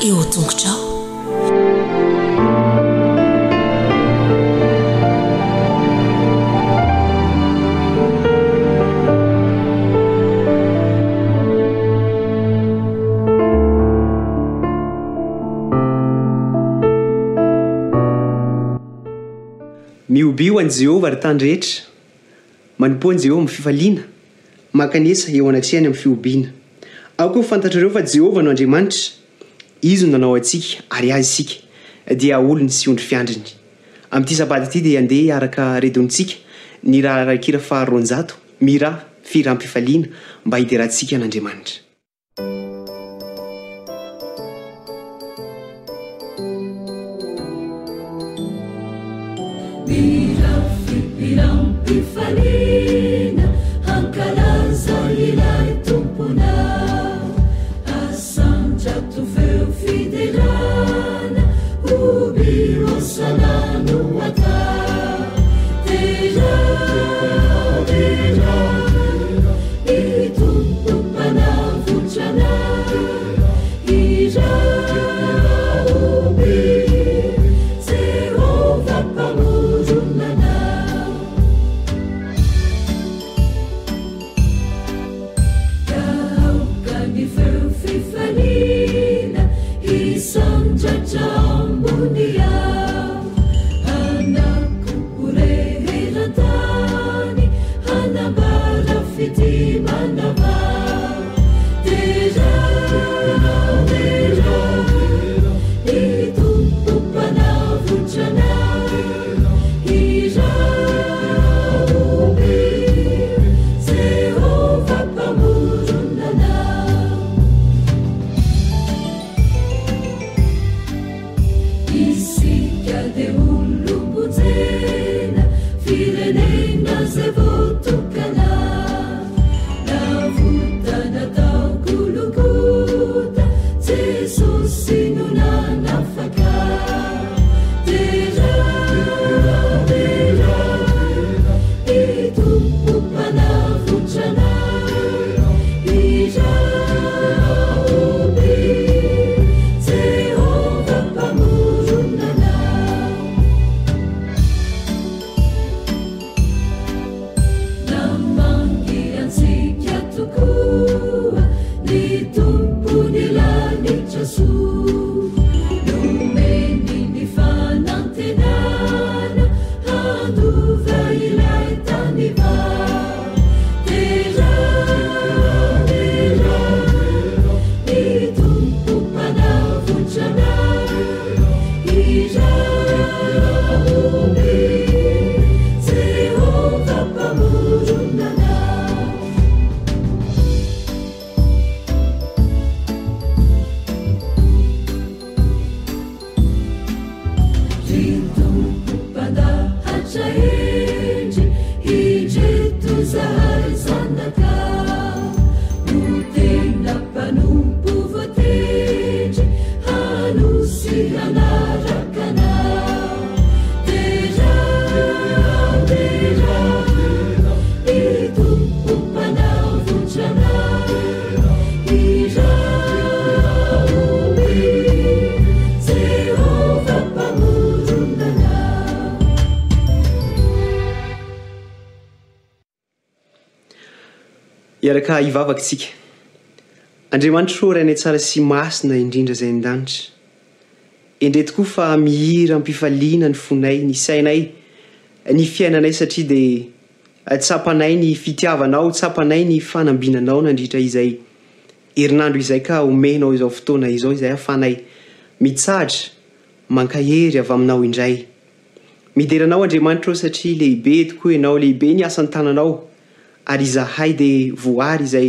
eo tongotrao miobi ho any jehovah ry tany rehetra manompoa nyi jehova aminy fifaliana mankanisa eo anatriany ami'ny fiobiana ao ko fantatra reo fa jehova no andriamanitra izy no nanao atsika ary azy sika dia olo ny sy ondry fiandriny amn'ity sabady ity dia andeha haraka redonytsika ny raha rakira fahar roanjato mira fira ampiifaliana mba hiderahantsika an'andriamanitra ka ivavaka tsika andriamanitra ro rainay tsara sy masina indrindra zay an-danitra indretikoa fa mihira ampifaliana ny fonay ny sainay ny fiainanay satri de tsapanay ny fitiavanao tsapanay ny fanaminanao nandrira izayeinandro izay ka omenao izao fotoanaizao zay ahafaayiaramankahery avy aminao indraymidernaoandriamanita satria lehibe oo enaolehibe ary zahay de voary zay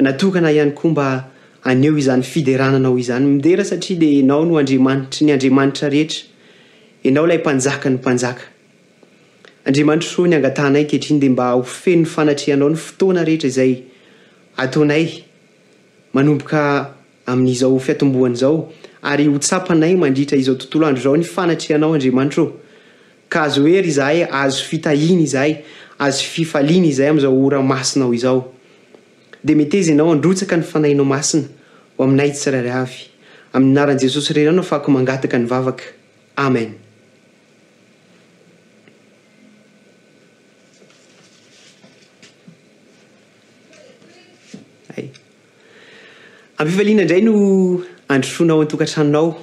natokana ihany koa mba aneo izany fiderananao izany midera satria de enao no andmani nyandrmanitr eey de ma ofeno ny fanatrianao ny fotoana rehetra zay atonay manomboka am'iao fiatomboanzao ary hotsapanay mandritra izao tontolo andro zao ny fanatrianao andramanitro kzoery zahay azo fitahiny izahay azo fifaliany izay amzao ora masinao izao de metez anao androtsaka ny fanainao masina ho aminay sirar avy am'nynaran jesosy renano afahakomanataka nyvavak ameno androoanaoantoaranonao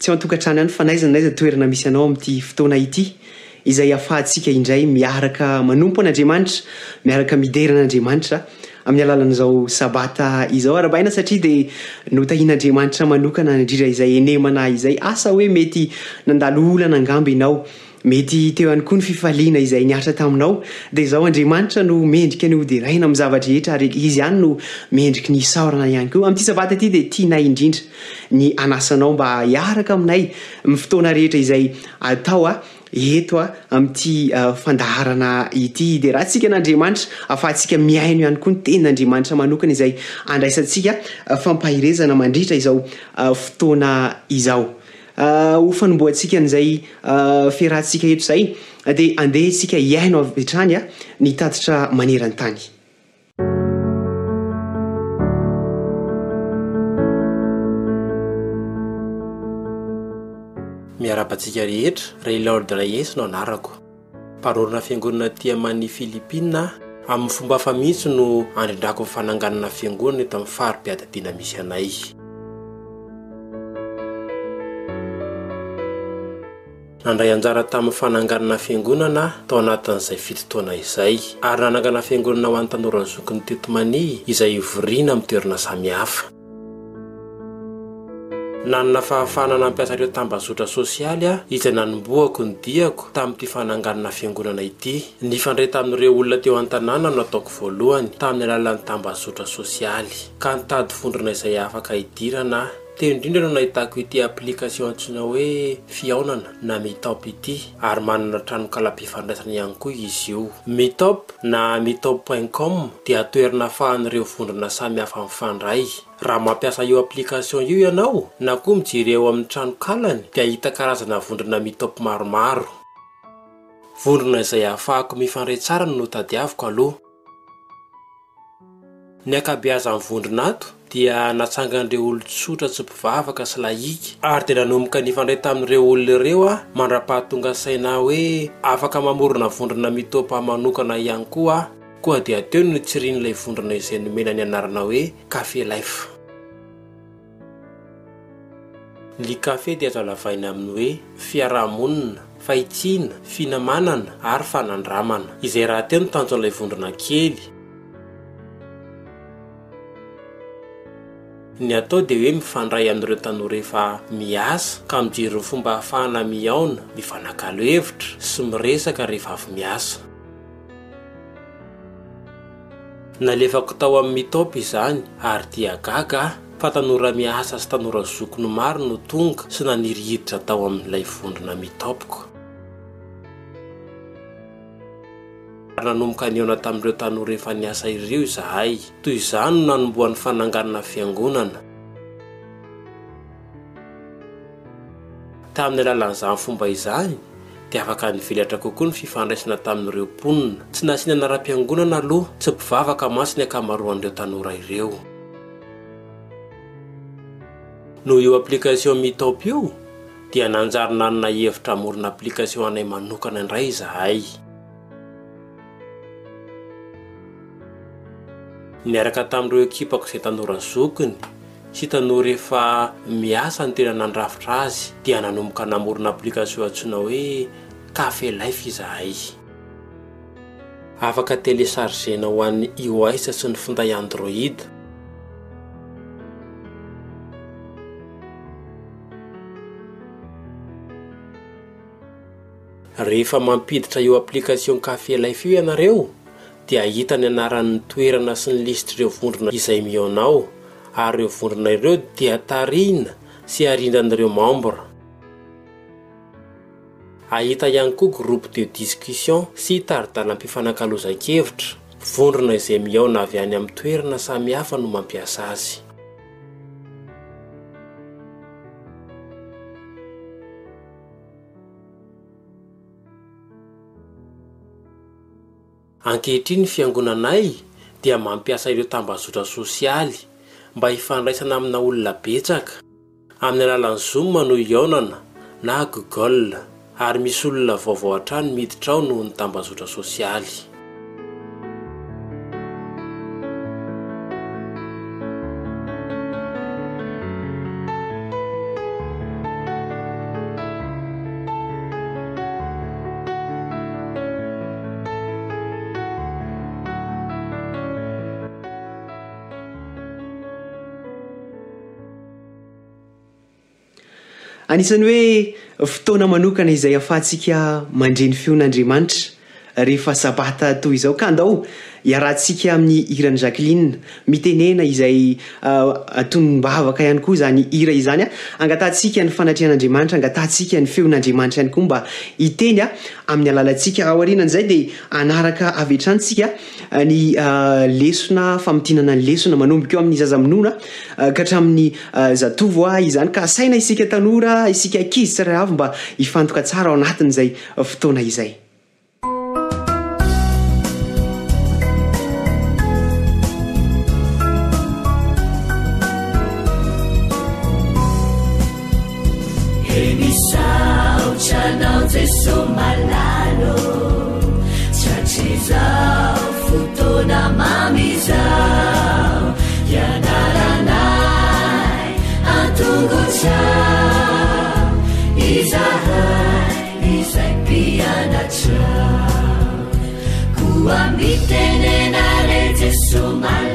tsy aoantoanrano iano fanaizana nayzantoerana misy anao amty fotoana ity izay afatsika indray miaraka manompon'andriamanitra miaraka mideran'andriamanitra amin'ny alalanzao sabata izao arana arnndmantraanokanaiindaayeayeeaoeyoy iina izayatratinaodao adrmantra noendrikaainaarehetryenriknayty atatydayndy aomknayineetraay eto a ah, amin'nity ah, fandaharana ity dia raha ntsika n'andriamanitra ahafaantsika miaino ihany ko ny tenin'andriamanitra manokany izay andraisantsika ah, fampahirezana mandritra izao fotoana izaho ofa ny mboa antsika n'izay firantsika eto izay dia andeha ntsika hiaino avy trany a ni tatitra manerantany arapatsika rehetra relord rayes nao anarako parorona fiangonana tia mani filipia aminny fomba hafa mihitsy no andrindrako ny fananganana fiangonana tami'y faari-piady diana misy anay nandray anjara tamin'ny fananganana fiangonana tao anatin'izay fitotoana izay ary nanangana fiangonana ho any tanoranyzokiny tetomani izay ivoriana ami toerana samihafa nanona fahafanana ampiasaireo tambazotra sosialy a izay nanimboako ny diako tamin'y ity fananganana fiangonana ity nyfandre tamin'nyireo olona teo an-tanàna no ataoko voalohany tamin'ny alalan'ny tambazotra sosialy ka nitady fondrina izay afaka hidirana teo indrindra no nahitako ity applikation antsina hoe fiaonana na mitopy ity ary manana tranokalabe fandraisana ihany koa izy io mitop na mitop pointcom dia atoerina afahan'ireo vondrona samy hafa mifandray raha mampiasa io applikasion io ianao na koa mijireo amin'ny tranokalany dia ahita karazana vondrina mitop maromaro vondrona izay ahafahako mifandray tsaran no tadiaviko alohaakbzavonronaao dia natsanga n'ire olontsotra tsy pivavaka sy la iky ary dia nanomoka nifandray tamin'n'ireo olonareo a ah, mandra-paha tonga saina hoe afaka mamorona vondrina mitopah manokana ihany koa ao ah. koa dia teo notsirinyilay vondrina izay nomenany anarana hoe kafe laifa ny kafe di azo lavaina aminy hoe fiarahamonina fahitsiana finamanana ary fanandramana izay raha teo no tanjon'ilay vondrina kely ny atao de hoe mifandray amin''ireo tanorehefa miasa ka mijiryn'ny fomba hahafahna miaona mifanakalo hevitra sy miresaka rehefa vy miasa nalefako tao ami'nymitaopoa izany ary dia gaga aho fa tanora miasa sy tanora zokony maro no tonga sy nanirihiritra tao amin'n'ilay vondrona mitaoopoko nanataretara tzno naomboan'ny fananganafangonana tamin'ny alalanizany fomba izahy de afaka nivilatra kokoa ny fifandraisina tamin'ireo mponina tsy nasinana raha-m-piangonana aloha tsy mpivavaka masi ny akamaroan'ireo tanora ireo noho io aplikation mitaop io dia nanjarynanona hevitra amorina applikatio anay manokana indray izahay niaraka tamin'ireo ekipako izay tanorany sokony sy hitanoh rehefa miasa ny toena nandrafitra azy dia nanomboka namorona applikation antsoina hoe kafelife izahay afaka telésarzena ho an'ny ioisa sy ny fonday androida rehefa mampiditra io applikation cafe life io ianareo dia ahita ny anaran'ny toerana sy ny lisitra ireo vondrona izay mionao ary ireo vondrona ireo dia tarihina sy arindran'ireo membra ahita ihany koa groupe de discussion sy taridalampifanakalozankevitra vondrona izay miona avy any amin'ny toerana samihafa no mampiasa azy ankehitri ny fiangonanay dia mampiasa ireo tambazotra sosialy mba hifandraisana amina olona betsaka amin'ny alalan'ny zoma noo ioonana na gogol ary misy olona vaovao an-trano miditrao noho ny tambazotra sosialy anisany hoe fotoana manokana izay hafantsika mandreny feon'andriamanitra rehefa sabata atoy izao ka ndao iarahantsika amin'ny irany zaklia mitenena izay ah, atonyybavaka hany koa zanyira zanyrrayeaaiinanan ah, lesona manombokeo aminy zazanona ah, kahrami'y zaa zanykisikakizytsiaay mba ifantoka tsara ao anatiny zay fotoana izay to my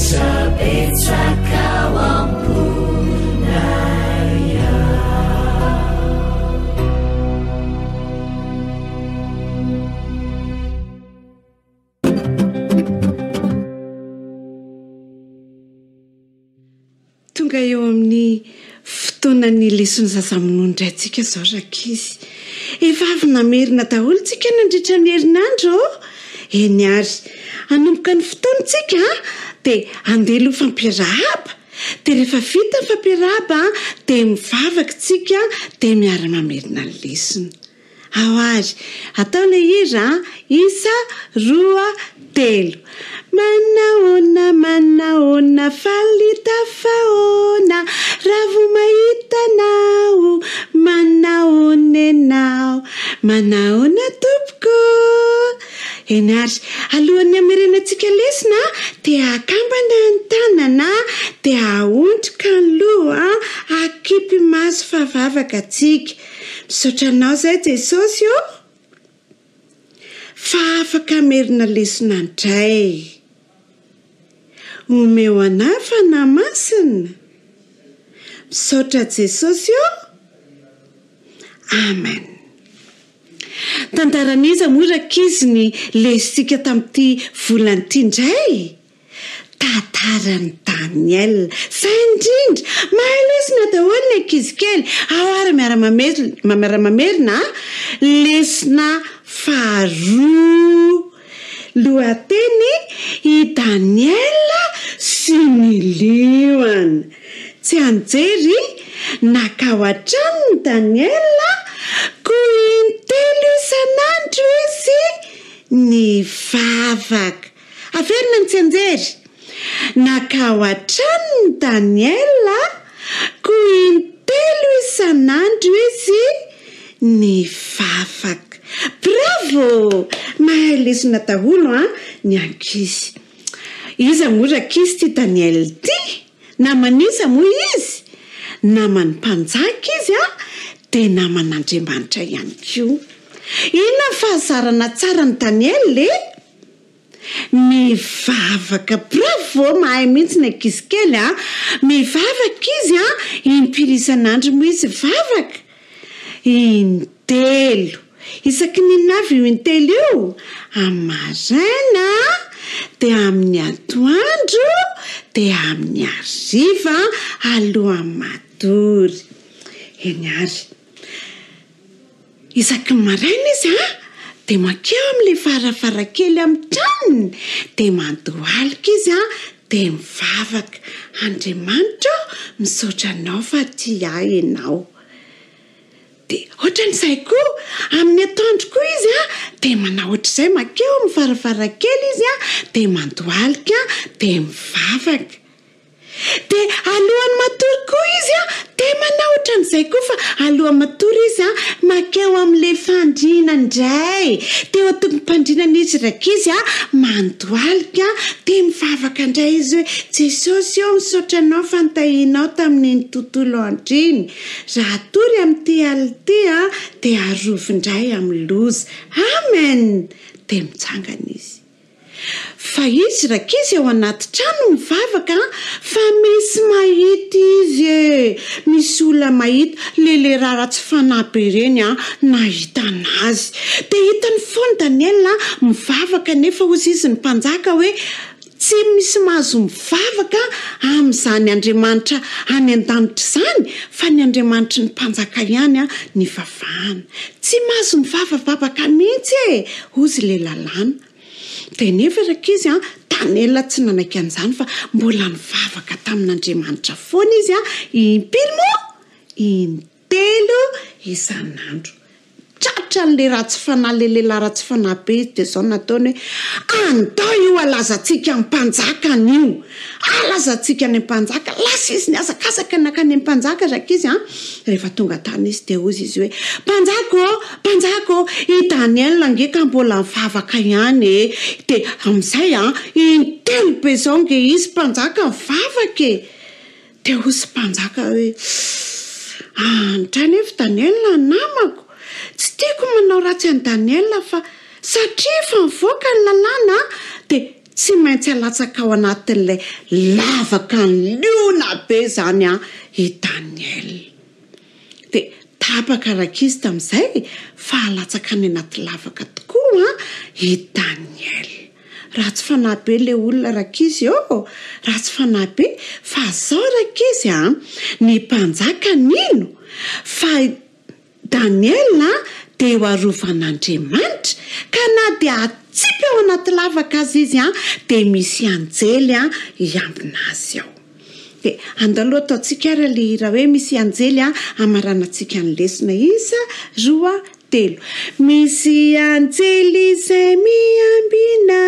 tonga eo amin'ny fotoanany leson'ny zazamonoan ndrayntsika zao raka izy efa avy namerina daholo tsika nandritra myherinandro oh. eny ary anomboka ny fotoanytsika ah. de andehlo fampiaraba de rehefa vitany fampiaraba dea mivavaka tsika dea miara-mamerina ny lisina ao ary atao la ira isa roa telo manahona manahona falita fahona raha vo mahita nao manahona anao manahona tompoko eny ary alohan'ny amerena antsika lesona dea akamba nlaantanana di ahontrikanlohaa akipy maso fahavavaka tsika misaotra nao izay jesosy io fa afaka merina lesona indray omeo anay fanamasina misaotra jesosy io amen tandaran'iza mora kiziny lessika tamin'nity volanyty indray tantarany daniel za indrindra mahay lesina daolo ny ankizikely ao ary miaramamer miaramamerina lesina faroaa loateny i daniella sy milioana tsy anjery naka o atrano ny daniel ko intelo isan'andro izy ny vavaka averina n tsy anjery nakao atrano ny daniela ko intelo isan'andro izy ny vavaka bravo mahaylesona daholo a ah, ny akizy iza amoa rakizy ty daniel ty namanisa moa izy namany mpanjaka izy a de naman'andriambanitra ihany kio inona ny fahazarana tsara ny danielly mivavaka bravo mahay mihitsy nagizikely a mivavaka izy a impirizanandro moa izy vavaka intelo isaky nyinnavy o in-telo io any maraina de amin'ny atoandro de amin'ny ariva alohan maty reny ary izaky ny maraina izy a de makeo am'la varavarankely am'ny tranony de mandoalika izy a de mivavaka andriamanitra misaotra nao fa ti a anao de ohatra n'izay koa amin'ny atondrokoa izy a de mana ohatraizay makeo amin'ny varavarankely izy a de mandoalika de mivavaka de alohany matory koa izy a de mana otra n'izay koa fa alohan matory izy a makeo amn'le fandrina indray de otopandrinan' izy rakizy a mandoalikaa de mivavaka indray izy hoe jesosy eo mmsaotra anao fantahinao tamininy tontolo andriny raha tory amin'yity alitya de arovyindray amin'ny lozy amen dea mitsangan' izy fa izy rakizy eo anaty trami ny vavaka fa misy mahita izy e misy ola mahita le leraha rahatsy fanabe ireny a ah, nahita n' azy de hitan'ny fony dany ela ah, mivavaka nefa ozy izy ny mpanjaka hoe tsy misy mahazo mivavaka am'izany andriamanitra any an-damitra izany fa ny andriamanitra ny mpanjaka ihany a ah, ny vavahana tsy mahazo mivavavavaka mihitsy e ozy la lalàna denefa raka izy a tany elona tsy nanaika an'izany fa mbola nivavaka tamin'andriamanitra foana izy a in- pirmo in-telo isan'andro tarale raha tsy fanalelelahatsyaeoana ah, io alazatsika npanjaka nio alazatsika ny manjaka lasizy nyazakaaka nayaaayanakpanjakô i danielangeka mbola iavaka ianye de amzaya ah, ntelo be zao nge izy mpanjaka vavaka daaeainy efaan namako tsy tiako manao ratsy any daniela fa satria fa nivoakany nanàna de tsy maintsy alatsaka ao anatin'lay lavaka n niona be zany a i daniel de tapaka rakizy tam'izay fa alatsaka ny anaty lavaka tokoaa i daniel raha tsy fanah be le olona rakizy ô raha tsy fanah be fa zao rakizy a ny mpanjaka n'ino fa daniela dea o arovan'andriamanitra ka na di atsipyo anaty lavaka azy izy a ah, dia misy anjely a ah, iambin azy aho di andoloha ataontsika ara leh raha hoe misy anjelya ah, amaranatsika nylesona izya roa teomisy anjely izay miambina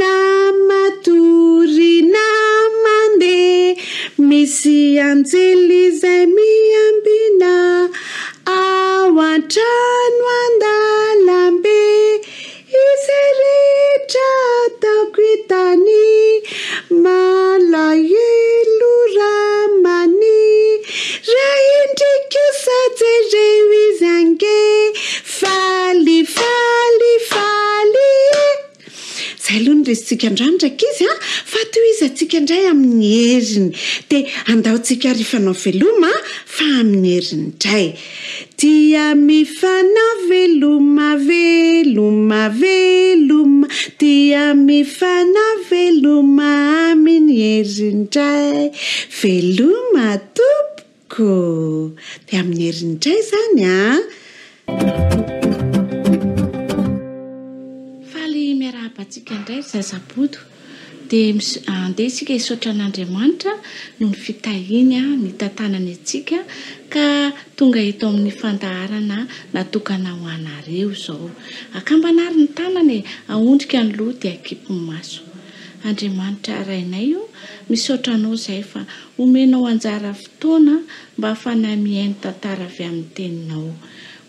na matorina mande misy anjely izay miambina ao antrano andala mbe ize ritra taoko itani malahelo ramani ra indriki sajereo izy ange izy tsika ah, ndrno ndraika izy a fa toa izy atsika indray amin'ny hehriny dea andaotsika ry fanao veloma ah, fa amin'ny herinndray dia mifanao veloma veloma veloma dia mifanao veloma amin'ny heri ndray veloma tompoko dea amin'ny herindray zany a ah. atsika ndray aadskmangnyoantanaondrikaoad aiaso andriamanitra ahainay o misotranao zay fa omenaoanjaratoana mba afanamihaino tantara avy amin'nyteninao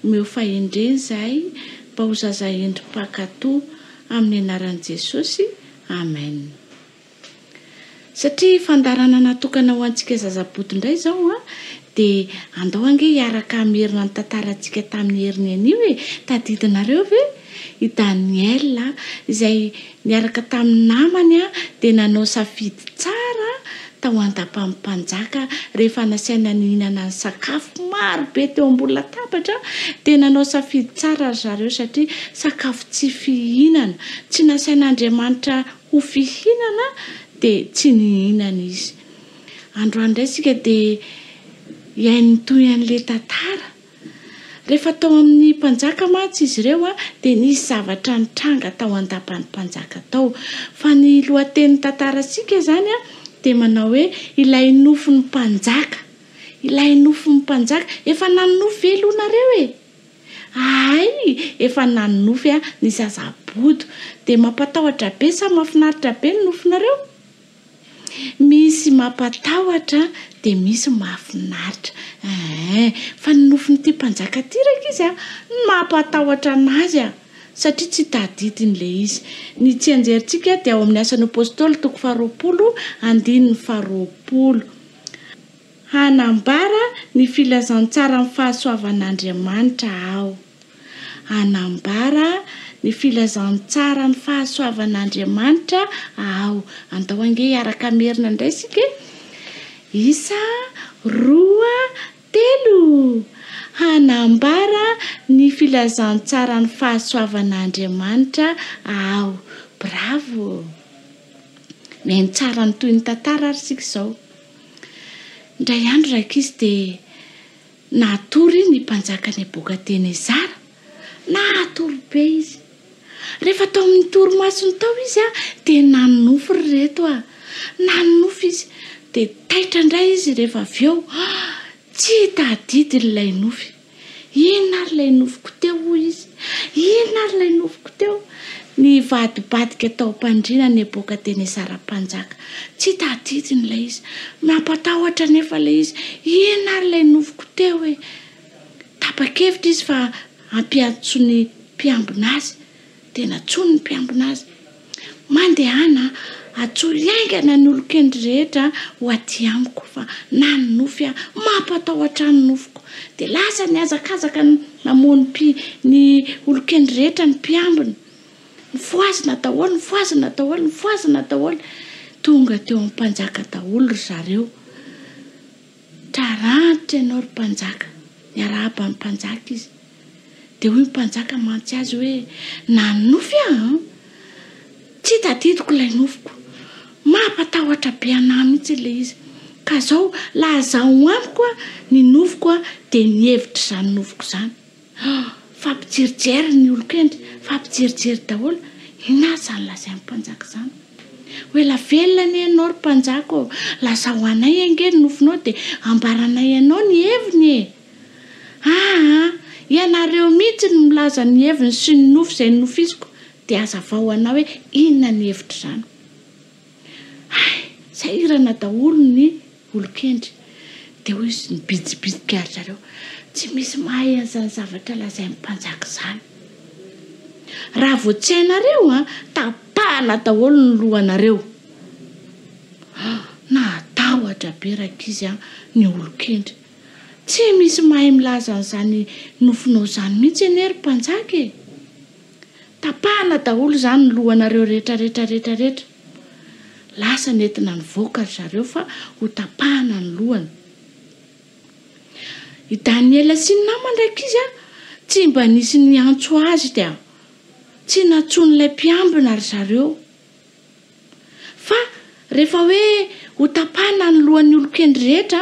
meofahendreny zay mba hozaza endrimpakato amin'ny anaran' jesosy amen satria fandarana natokana ho antsika zazaboto ndray zao a ah, dia andao ange hiaraka min'nyherina ny tantarantsika tamin'ny heriny an'io oe tadidinareo ve i daniel ah, izay niaraka tamin'ny namany a ah, dia nanao safidy tsara tao an-dapamin'ny mpanjaka rehefa anasaina ny hihnana ny sakafo arobe teo ambona tabatra de nanao safidy tsarayzareo satria sakafo tsy fihinana tsy nasain'andriamanitra ho fihinana dyn'la ttrehef tao amin'ny mpanjaka mahtsy izy ireoa d nsy zavatra nytranga toadaanynato fa ny loatenny tantarasika zanya de manao hoe ilay nofo ny mpanjaka ilay nofo 'ny mpanjaka efa nanynofy elohanareo e ay efa nanynofy a ny sazaboto de mampatahotra be sa mahafinaritra be ny nofonareo misy mampataotra de misy mahafinaritra ee eh, fa ny nofo nyty mpanjaka tyraka izy a mampatahotra nazy a satria tsy tadidiny la izy ny tsy anjerintsika di ao amin'ny asan'ny postoly toko faharoapolo andinny faharoapolo hanambara ny filazantsarany fahasoavan'andramanitra ao anambara ny filazantsara ny fahasoavan'andriamanitra ao andao ange araka mherina ndray sika isa roa telo hanambara ny filazantsara ny fahasoavanaandriamanitra ao bravo many tsara ny toy ny tantara rysika izao indray andro raika izy dia natoro iy nympanjaka ny bôaka teny zara naatoro be izy rehefa atao amin'ny toro masiny tao izy a di nanonofo ryreto a nany nofy izy dia taitra indray izy rehefa avy eo tsy hitadidy nylay nofy ino na ry lay nofoko teo o izy inona ry ilay nofoko teo ny vadibadika ataompandrinany bôka denyarapnjakatsy taidinya iz mampataotra nefa lay izy inary lay nofoko te e tapakevitra izy fa ampiatso'ny mpiambnazyntsn ny nzatsaigana ny olo-kendri rehetra oaiamiko fa nany nofya mampatahoatra ny nofoko d lasa ny azakazaka namony pi ny olo-kendri rehetra ny mpiambina ny foazana daholo ny foazana daholo ny foazana daholo tonga teo amin'nympanjaka daholo ry zareo traranotsa ianao ry mpanjaka nyara haba inmpanjaka izy dea hoe nimpanjaka mantsy azy hoe na ny nofy a tsy htaditiko ilay nofoko mampatahotra be anay mihitsy lay izy ka zao laha zao amiko a ny nofokoa dea nihevitra zany nofoko zany fampijerijery ny olokendry fampijerijery daholo ina za ny lazay minnympanjaka izany hoe la velona ny ianao ry mpanjaka lazaho anay ange ny nofinao dia ambaranay ianao ny hevinye aa ianareo mihitsy ny milaza ny heviny sy ny nofo izay nnofo izyko dia aza vaho anay hoe inona ny hevitra izany a zay irana daholo ny olo-kendry dia ho izy nybisibidikary zareo tsy misy mahay an'izany zavatra lazai mimpanjaky zany raha vo tsy ainareo a ah, tapahana daholo ny lohanareo na atahoatra be raka izya ah, ny olo kendry tsy misy mahay milaza n'izany nofinao izany mihitsy enyhery mpanjaka e. tapahana daholo zany ny lohanareo rehetrarehetrarehtrarehetra lasa nentina ny voakary zareo fa ho tapahana ny lohana i daniela sy ny nama ndraika izy a tsy mba nisy ny antso azy dia tsy natso nyilay mpiambina ary zareo fa rehefa hoe ho tapahna ny lohan'ny olokendrirehetra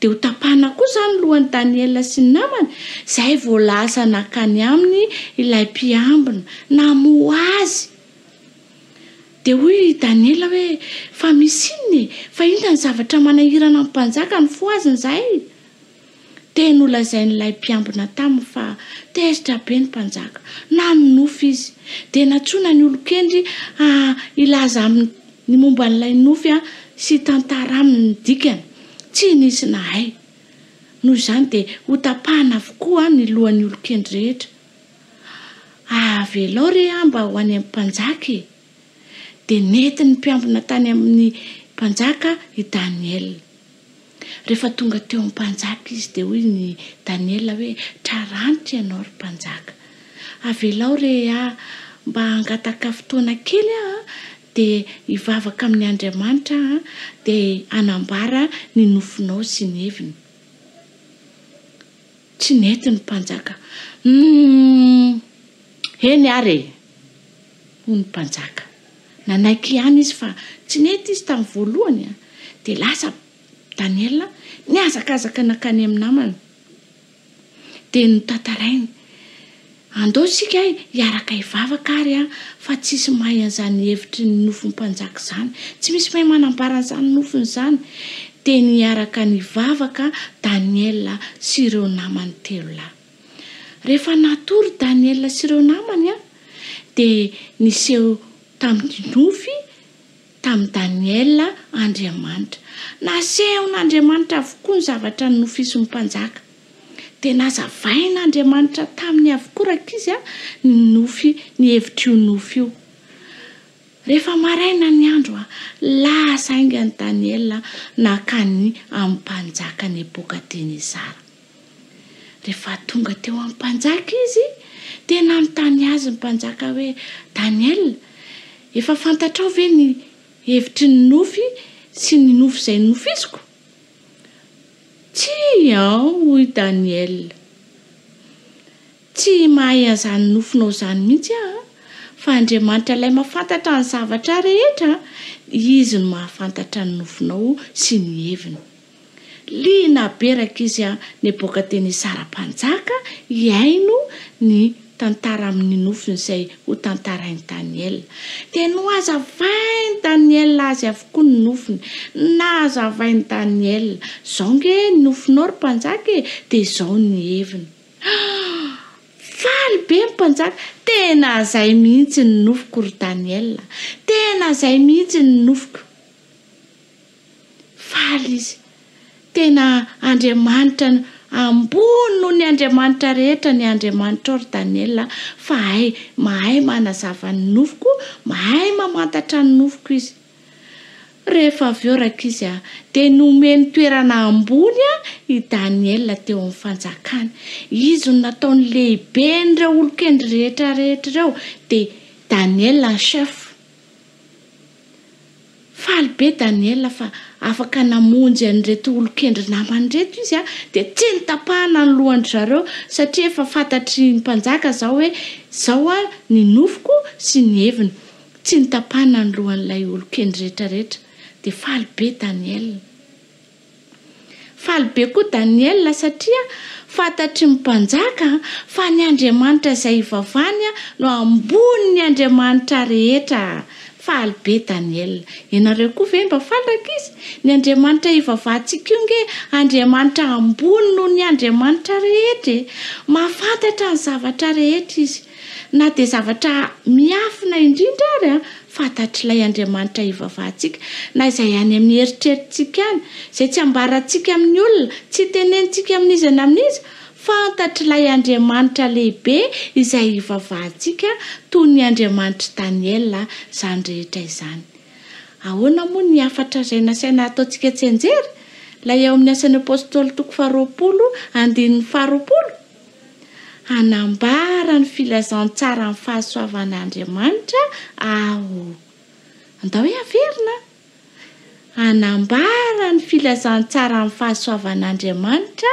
dia ho tapahna ko izany lohan'ny daniela sy ny namany izahy volasa nakany aminy ilay mpiambina namoa azy de hoy daniela hoe fa mis innye fa intany zavatra mana hirana inympanjaka ny fo azynyzay teny olaizay n'ilay mpiambina taminy fa tezitra be ny mpanjaka na minofy izy dea natsona ny olo-kendry ilaza aminny momba n'ilay nofy a sy tantara aminny dikana tsy nisina hay noho izany dia hotapahana avokoa a ny lohan'ny olo-kendry rehetra avylao re a mba hoany amin'ny mpanjaka e dea nentiny mpiambina tany amin'ny mpanjaka i daniel rehefa tonga teo amin'nympanjaka izy de hoe ny daniela hoe traranitra ianao ry mpanjaka av elao reh a mba angataka fotoana kely a dia hivavaka amin'ny andriamanitra dia anambara ny nofinao sy nyeviny tsy nenty ny mpanjaka hmm, eny are ho ny mpanjaka nanaiky ihany izy fa tsy nety izy tamin'ny voalohanya dia lasa daniela ni azakzaka nankany amin'ny namany dia notantarainy andeo sika hiaraka hivavaka ary a fa tssy mahay an'izanyhevitry ny nofonmpanjaka izany tsy misy mahay manambaranizany nofony izany dia nyaraka ny vavaka daniel siireo namany telo lahy rehefa natory daniel siireo namany a dia niseho taminy nofy amin'ny daniel andriamanitra naseonaandriamanitra avokoa ny zavatra ny nofy izy nmpanjaka tenazavainaandriamanitra tamin'ny avokoraka izya ny nofy nyhevitraionofy oeheaaina ny androa lasaingany daniel nakany apanjaka ny kayarehefa tonga teo amiy panjaka izy tena ntany azy nmpanjaka hoe daniel efa fantatraao ve ny hevitry ny nofy sy ny nofy izay ny nofy izyko tsy ao hoy daniel tsy mahaian'zahny nofinao izany mihitsy a fa andriamanitra ilay mahafantatra ny zavatra rehetra izy ny mahafantatra ny nofinao sy ny hevina lina beraka izya ny boaka teny zara-panjaka iaino ny tantara amin'ny nofona izay ho tantarainy daniel de no azavai ny daniel azy avokoa ny nofony naazavainy daniel zao nge nofonao ry mpanjaka e dia izao ny hevina valy be ny mpanjaka tena izay mihiitsy ny nofoko ry daniel tena izay mihiitsy ny nofoko valy izy tena andriamanitrany ambony no ny andriamanitra rehetra ny andriamanitra ory daniel fa ay mahay manazava ny novoko mahay mamantatra ny novoko izy rehefa avy eo raka izy a de nome ny toerana ambony a i daniel teo min'ny fanjakany izyny nataony lehibe nyireo olokendry rehetrarehetra ireo de danielchef falybe danielfa afaka namonjy anyrety olokendri namany reto izya de tsy nytapahana ny lohany zareo satria efa fantatry mpanjaka zao oe zaoa ny nofoko sy nentsy nhao en falybe koa daniel satria fantatry mympanjaka fa ny andriamanitra izay ivavanya no ambony ny andriamanitra rehetra faly be daniel ianareo koa ve mba falaraka izy ny andriamanitra ivavahntsika io ngy andriamanitra ambony noho ny andriamanitra rehetrae mahafantatra nyy zavatra rehetra izy na dia zavatra miafina indrindra ary a fantatr'ilay andriamanitra ivavahntsika na izay any amin'ny heritreritsika any izay tsy ambarantsika amin'ny olona tsy tenentsika amin'izyny amin'izy fantatr ilay andriamanitra lehibe izay vavahantsika toy ny andriamanitra daniel zany rehetra izany ahoana moa ny afatra izay na saina ataontsika tsy anjery la ao amin'ny asan'ny apostoly toko faharoapolo andin'ny faharoapolo anambara ny filazantsara min'ny fahasoavanaandriamanitra a anda hoe averina anambara ny filazantsara min'ny fahasoavanaandriamanitra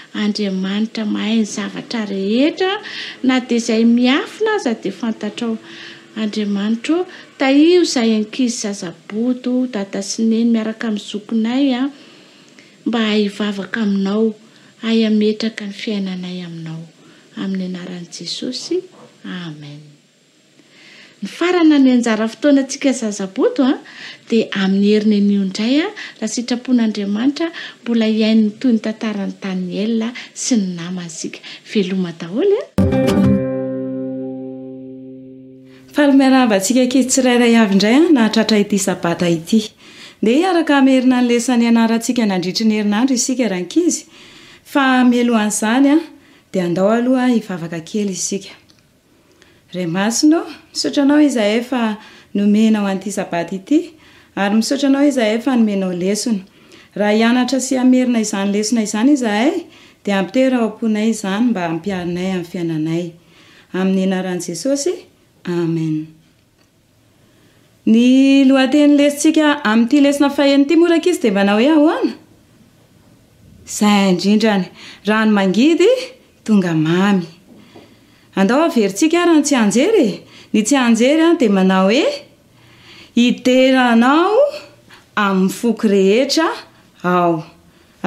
andriamanitra mahainy zavatra rehetra na dia izay miafina za dia fantatraao andriamanitra ô da io izahy ankizy zazabodo da da syneny miaraka min'ny zokonay a mba hay vavaka aminao hay ametraka ny fiainanay aminao amin'ny anaran' jesosy amen aaa y ajaafotoanatsikaaaotod amn'y heriny idrayahasitraon'atrmb iantoynytttysy ny skeoahalmiaravatsika ah, ah, ah, eh. kizy tsirairay avy ndraya nahatratra ity sabata ity de iaraka mherina nylesany anarantsika nandritra ny herinandro isika rahankizy fa mialohan'izany a di andao aloha ivavaka kely isika ray masino misaotranao izaay fa nomenao anity sabaty ity ary misotranao izay fanomenaeahanatra syeina izanylesona zany aytoenayanympiayesoynny loatenylesotsika amiyty lesona fahenty moraka izy deanaoenaay indrindrany rano mangidy tongaamy ndao veri tsika ra ny tsy anjery ny tsy anjery an de mana hoe ideranao aminny foky rehetra ao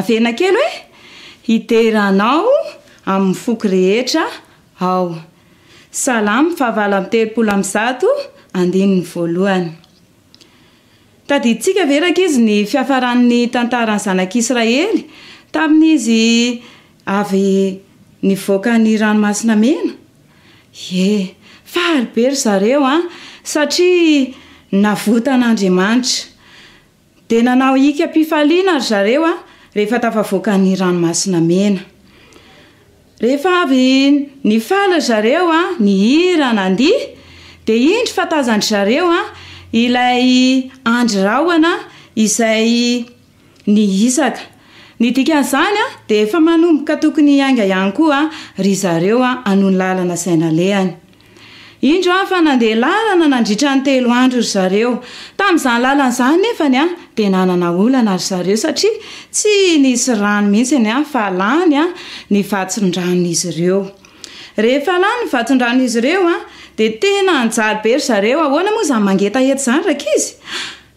vena kely hoe ieranao aminy oky rehetra aodidtsika veraka izy ny fiafaran'ny tantarany zanakisraely tamin'izy avy ny voaka ny ranomasina mena eh faalobe ry zareo a ah, satria navotanaandriamanitra de nanao ikampifaliana ry zareo a ah, rehefa tafavoaka ny ranomasina mena rehefa avy ny falyy zareo a ah, ny hira na ndia de indry fatazandry zareo a ilay andry rahoana izay ny hisaka ny dikan'izany a de efa manomboka tokony ainga iany koaanarranytelo ndro ytami'zany lalanyzany nefany a eaa lana y reo aiayy nosyyany ny vatondranoizy reo a de tena njary be ry zareo ahoana moa zany mangeta aeta izany raika izy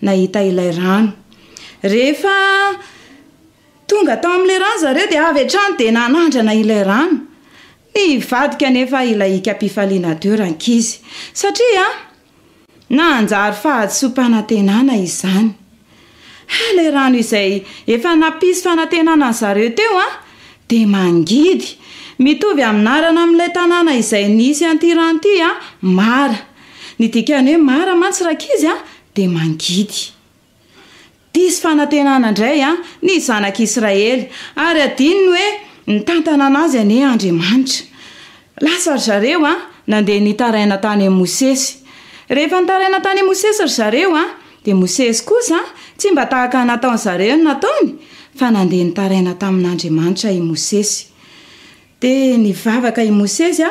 tongatao ala rano zreo de avy atrano de arayhampanatenana zny ilay rano izay efa napisy fanantenana anzareo teo ah, a de mangidy mitovy aminarana amiilay tanàna izay nisy anty rano ty a ah, mara ny dikany hoe mara matsyrakizya ah, de mangidy di sy fanantenana indray a ah, ny zanak'israely ary adini ny hoe ny tantana anazy any andriamanitra lasa ry zareo a ah, nandeha ni taraina tany mosesy rehefa nytaraina tany mosesy ry zareo a ah, de mosesy kosa tsy mba tahaka nataon' zareo no nataony fa nandeha ny taraina tamin'andriamanitra i mosesy de ny vavaka i mosesya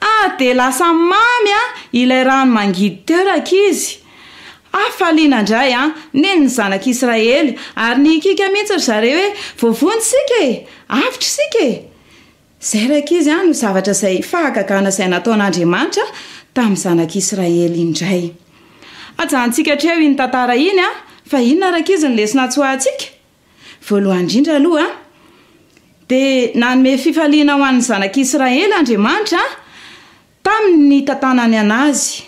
Ah, de lasa ymamy a ah, ilay rano mangidy te rak' izy aifalina ah, indray a niny ny zanak'israely ary ny kika mihitsyry zare hoe voavony sika e avitra sikaesikate nyinya inonaakizy nlesnas asaanome fifalina hoan'ny zanak' israely andriamanitra tamin'ny tantanany an'azy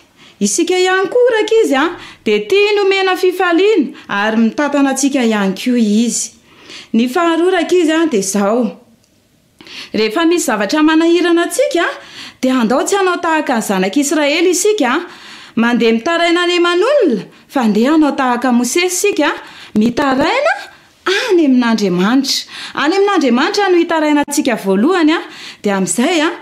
isika ihanykoraka izy a ah, de tia nomena fifaliana ary mitatana atsika ihany ko izy ny faharoraka izy a ah, dea zaho rehefa misy zavatra manahirana atsika ah, de andao tsy hanao tahaka nzanak'israely isika mandeha mitaraina any man'olona fa ndea anao tahaka mosesy sika mitaraina any amin'andriamanitra any amin'n'andriamanitra no itaraina atsika voalohanyaanrmaydeaat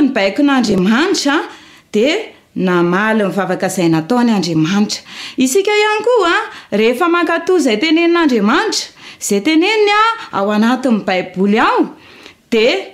nybaiko n'andriamaniaa mivavaka izay nataony andriamanitra isika ihany koa a ah, rehefa makatoa izay tenenin'andriamanitra zay tenenya ah, ao anatiy ny baiboly aho de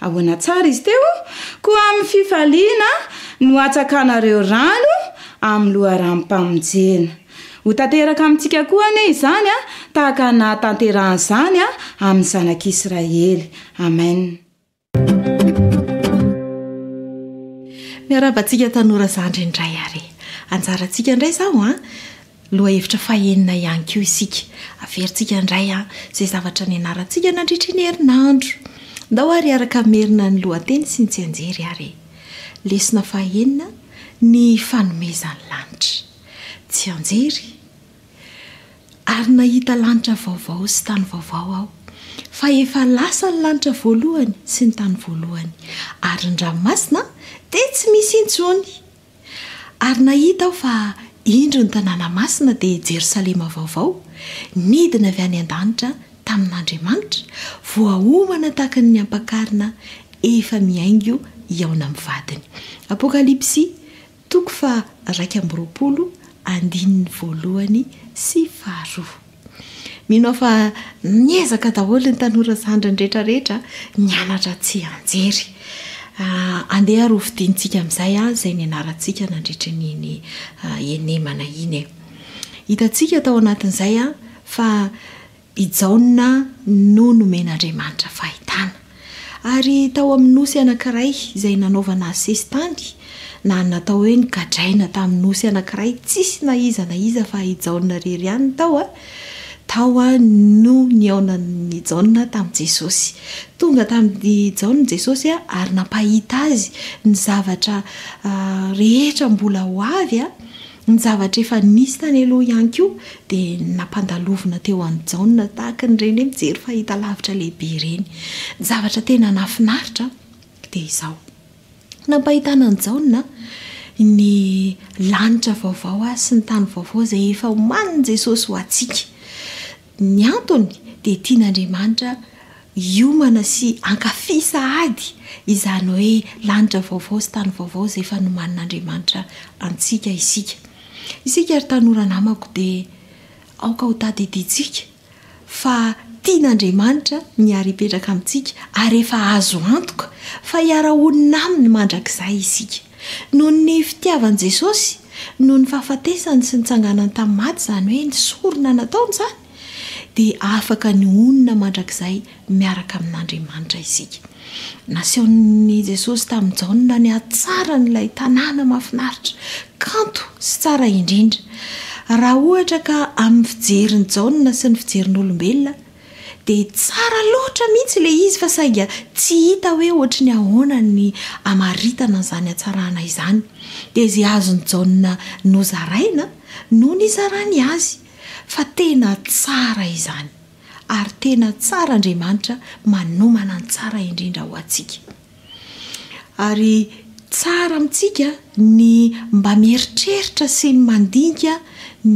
ahoana tsara izy teo ko amin'ny fifaliana no atsakanareo rano amin'ny loharanympamonjena ho tanteraka amintsika koa ny zany a tahaka nahtanterahanyizany a amin'ny zanak'israely amen miarabantsika tanora zandry indray ary anjarantsika indray zaho a loha hevitra fahenina ihany ko isika averintsika indraya izay zavatra ny anarantsika nandritri ny herinandro ndao ary araka merina ny lohateny sy ny tsy anjery ary lesina fahenina ny fanomezany lanitra tsy anjery ary nahita lanitra vaovao sy tany vaovao aho fa efa lasa ny lanitra voalohany sy ny tany voalohany ary nydranomasina de tsy misy intsony ary nahita aho fa indro ny tanàna masina dia jerosalema vaovao nidina avy any an-danitra tamin'andriamanitra voaomana tak ny ampakarina efa miaingo ona mvainyapôapso faikmyroaoo andinny valoany sy aha ezakdolony tanyorazandranretrareetraaata y kayaaarnyiasika atao anatin'zaya fa ijaona no nomen'andriamanitra fahitana ary tao amin'nyosy anankiray izay nanaovana sestanny na nynatao hoe nygadraina tamin'nosy anankiray tsisy na izana iza fa hijaona rery anyny tao a tao a no nyaonanyijaona tami' jesosy tonga tami' jaonna jesosya ary nampahita azy ny zavatra ah, rehetra mbola ho avya naa efa nisy tany aloha ianyko de napandaovina teo anyjaona tanyrenye mijeyilvitralehibe reny aatratena nafinaritraaaraoaoa sy ntanyaoaoaye manyes ydtiany anrimanitra omana sy ankafisa ady zany hoe lanitra vaovao sy tany vaovao zay efa nomanin'andriamanitra antsika isika isika ary tanoranamako dia aoka ho tady dintsika fa tia n'andriamanitra ny ary ipetraka amintsika ary efa ahazo antoka fa hiara onina aminy mandrak'izay isika noho ny fitiavan'i jesosy no ny fahafatesany sy nytsanganany tamin'ny maty izany hoe ny sorona nataony izany dia afaka ny onona mandrak'izay miaraka amin'andriamanitra isika nasiony jesosy tamin'ny jaona ny atsara nyilay tanàna mahafinaritra kanto sy tsara indrindra raha ohatra ka amin'ny fijerin'ny jaona sy ny fijerinyolombelona de tsara loatra mihitsy le izy fa saiga tsy hita hoe ohatra ny ahona ny amaritana n'izany atsarana izany de izay azony jaona no zaraina no ny zarany azy fa tena tsara izany ary tena tsara andriamanitra manomana ny tsara indrindra ho antsiaka ary tsara mitsika ny mba mieritreritra sy ny mandiga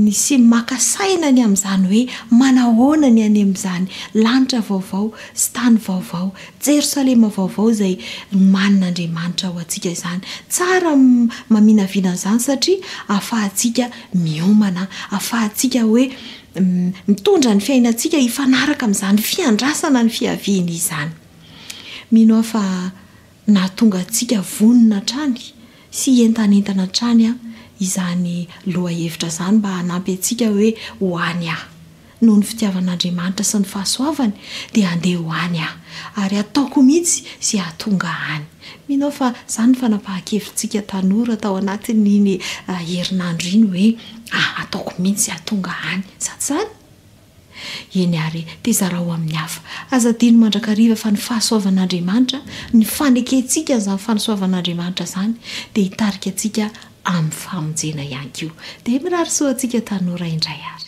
ny sy y makasaina ny amin'izany hoe manahona ny any amin'izany lanitra vaovao sy tany vaovao jerosalema vaovao izay maninaandriamanitra ho antsika izany tsara mamina viananyizany satria ahafahantsiaka miomana ahafahantsiaka hoe Mm, mitondra ny fiainantsika hifanaraka amin'izany fiandrasana ny fiaviana izany mihno a fa nahatonga ntsika vonona atrany sy entanentana antrany a izany loha hevitra izany mba hanampy antsika hoe ho any aho no ny fitiavan'andriamanitra sy ny fahasoavany dia andeha ho any aho ary ataoko mihitsy sy ahatonga any mihnao fa izany ny fanapaha-kevintsika tanora tao anatin' iny ah, herinandro iny hoe ah ataoko mihitsy ahtonga any saty zany eny ary tia zaraho amin'ny hafa azadiny mandrakariva fa ny fahasoavan'andriamanitra ny fanekentsikanzafanasoavan'andriamanitra izany dea hitarika atsika amin'ny famonjena iankio de miraha ry soantsika tanora indray azy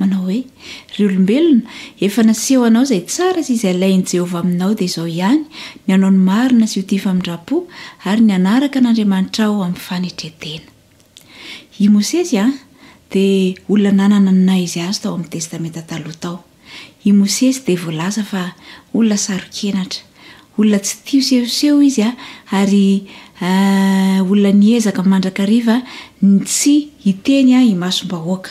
manao hoe ry olombelona efa naseho anao izay tsarasy izy alainy jeova aminaodeany nynaoa ary ny anaraka nandriamanitra ao amiy fanetreenae olona tsy tio seoseho izy ary ah, olona niezaka mandrakariva tsy iteny a imasombahoaka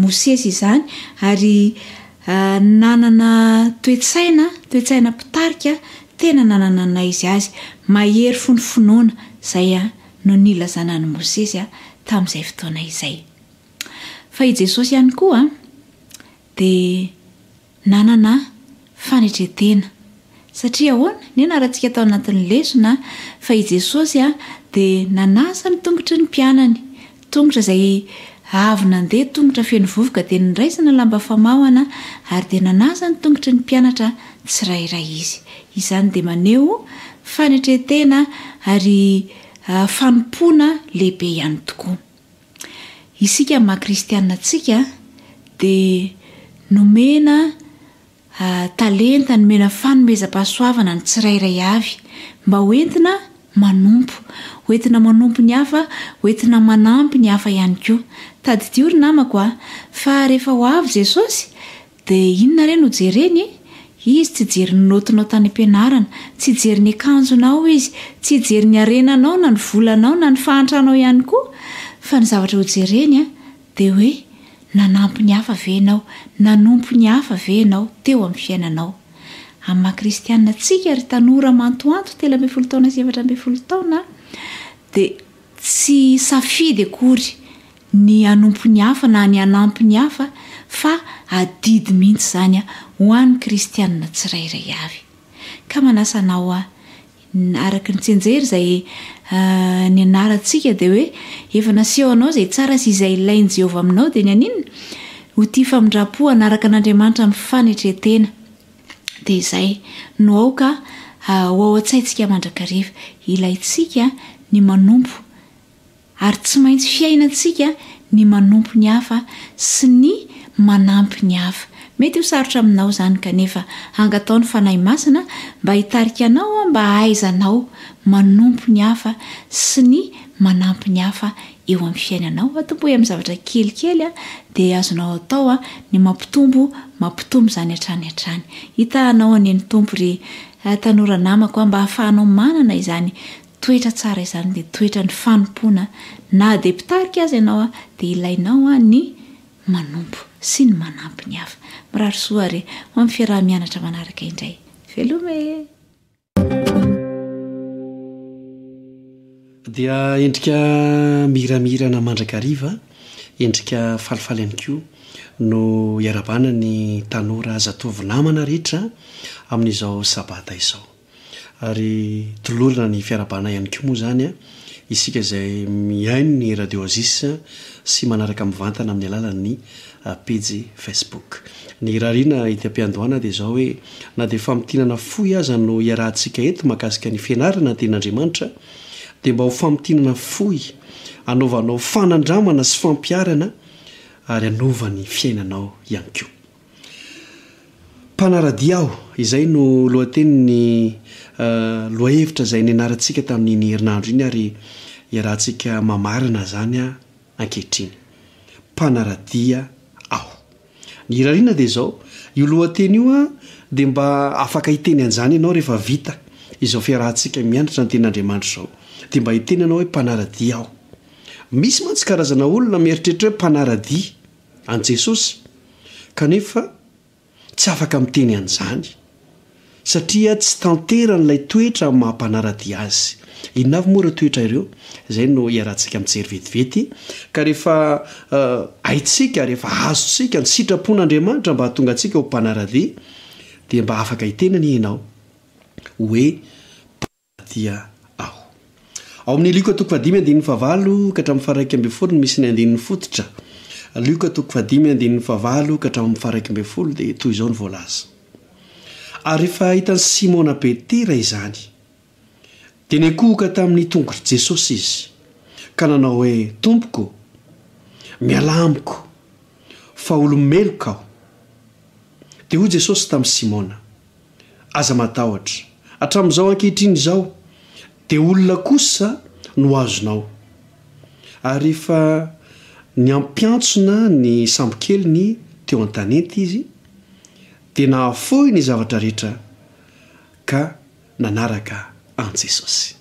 mosesy izany ary ah, nanana toetsaina toetsaina pitarika tena nananana izy azy mahery fonofonoana zayanoo ah, anymosesy'ayoaajesosy ah, ihany koa d nanana fanetretena satria hoana ny na rahantsika atao anatin'ny lesona fa i jesosya de nanasa ny tongotra ny mpianany tongotra izay avy na ndeha tongotra fenivovoka de niraisana lamba famana ary de nanaza ny tongotra ny mpianatra tsirayray izy izany de maneo fanetretena ary ah, fanompoana lehibe ihany tokoa iskan'maha-kristiaa tsika de nomena ah, talenta nomena fanomezam-pahasoavana ny tsirayray avy mba oentina manompo oetina manompo ny afaoetina manampy ny afa ihany ko tadidiory namako a fa rehefa ho avy jesosy de inonareny ho jereny izy tsy jery nynoonaotany ampianana tsy jery nyakanjonao izy tsy jery nyarenanao na ny volanao na nyfaantranao ihany koa fa ny zavtraho jerenyae oenanany aenaoeaoo ainymaha-kristianina tsika ry tanora mantoanto tela mbey folotaona zevatra mbey folo taona de tsy safidy akory ny anompo ny hafa na ny anampiny hafa fa ihitsyny'yoeeaseonaozay tsaa s izay ah, iainyjeva aminao deny annna ho ty famindrapo anaraka n'andriamanitra min'ny fanetretena de izay no ao ka ah, ho ao an-tsaintsika mandrakareheva ilayntsika ny manompo ary tsy maintsy fiaina tsika ny manompo ny hafa sy ny manampy ny hafa mety ho sarotra aminao izany kanefa angatao ny fanahy masina mba hitarikaanao mba ahaizanao manompo ny hafa sy ny manampy ny hafa eo amin'ny fiainanao ahtombo hoe amin'ny zavatra kelikely a de azonao atao a ny mampitombo mampitombo zany atranyatrany hitahanao anyny tompo ry ah, tanoranamako a mba hahafahanao manana izany toetra tsara izany de toetra ny fanompoana na de mpitarika azy ianao a de ilainao a ny manompo sy ny manampy ny hafa miraro soare o amin'ny fiaraha-mianatra manaraka indrayveome dia endrika miiramihirana mandrakariva endrika falifaly iany ko no iarabana ny tanora zatovinamana rehetra amin'izao sabata izao ary tolorna ny fiarabana ihany koa moa zanya isika zay miaino ny radio azis sy manaraka mivantana amin'ny alala'ny ah, pezy facebook ny rahariana itam-piadoana de zao hoe na de famitinana foy aza no iarahntsika ento makasika ny fianarana ten'andriamanitra de mba ho famitinana foy anaovanao fanandramana sy fampiarana ary anvany fiainanao ayootenohevirazay nanarantsika tami'nyherinanroiny arsaina anyakeiede mba afak iteny an'zany ianao rehefa vita izaofaraha ntsika miandritra nytenyandriamanitr zao de mba hiteny anao hoe panaradia aho misy mantsykarazana olona mieritreritra hoe mpanaradia any jesosy kanefa tsy afaka mi' teny ian'izany satria tsy tantera n'lay toetra 'y mahampanaradia azy inavy moara toetra ireo zay no iarahantsika minjery vetivety eh, ka rehefa aitsika rehefa azotsika ny sitrapon'andriamanitra mba hatonga atsika ho panaradia de mba afaka hitenyany anao hoe paaradia ao amin'ny lika toko fadimy andinynny favalo ka hatram' faraika amb folon misy ny andininy fototra likatoko fadimyandinn'ny faval ka hatray farai amb folo ditoyizaony v y ea hitan'ny simona petera izany de ny akohoka tamin'ny tongotr' jesosy izy ka nanao hoe tompoko mialamiko fa olomeloka ao de hoy jesosy tamin'y simonaazaahraaram'izaoankehitriny izao de olona kosa no azonao ary ehefa ny ampiantsona ny sambokely ny teo an-tanenta izy dia nahafohi ny zavatra rehetra ka nanaraka an'i jesosy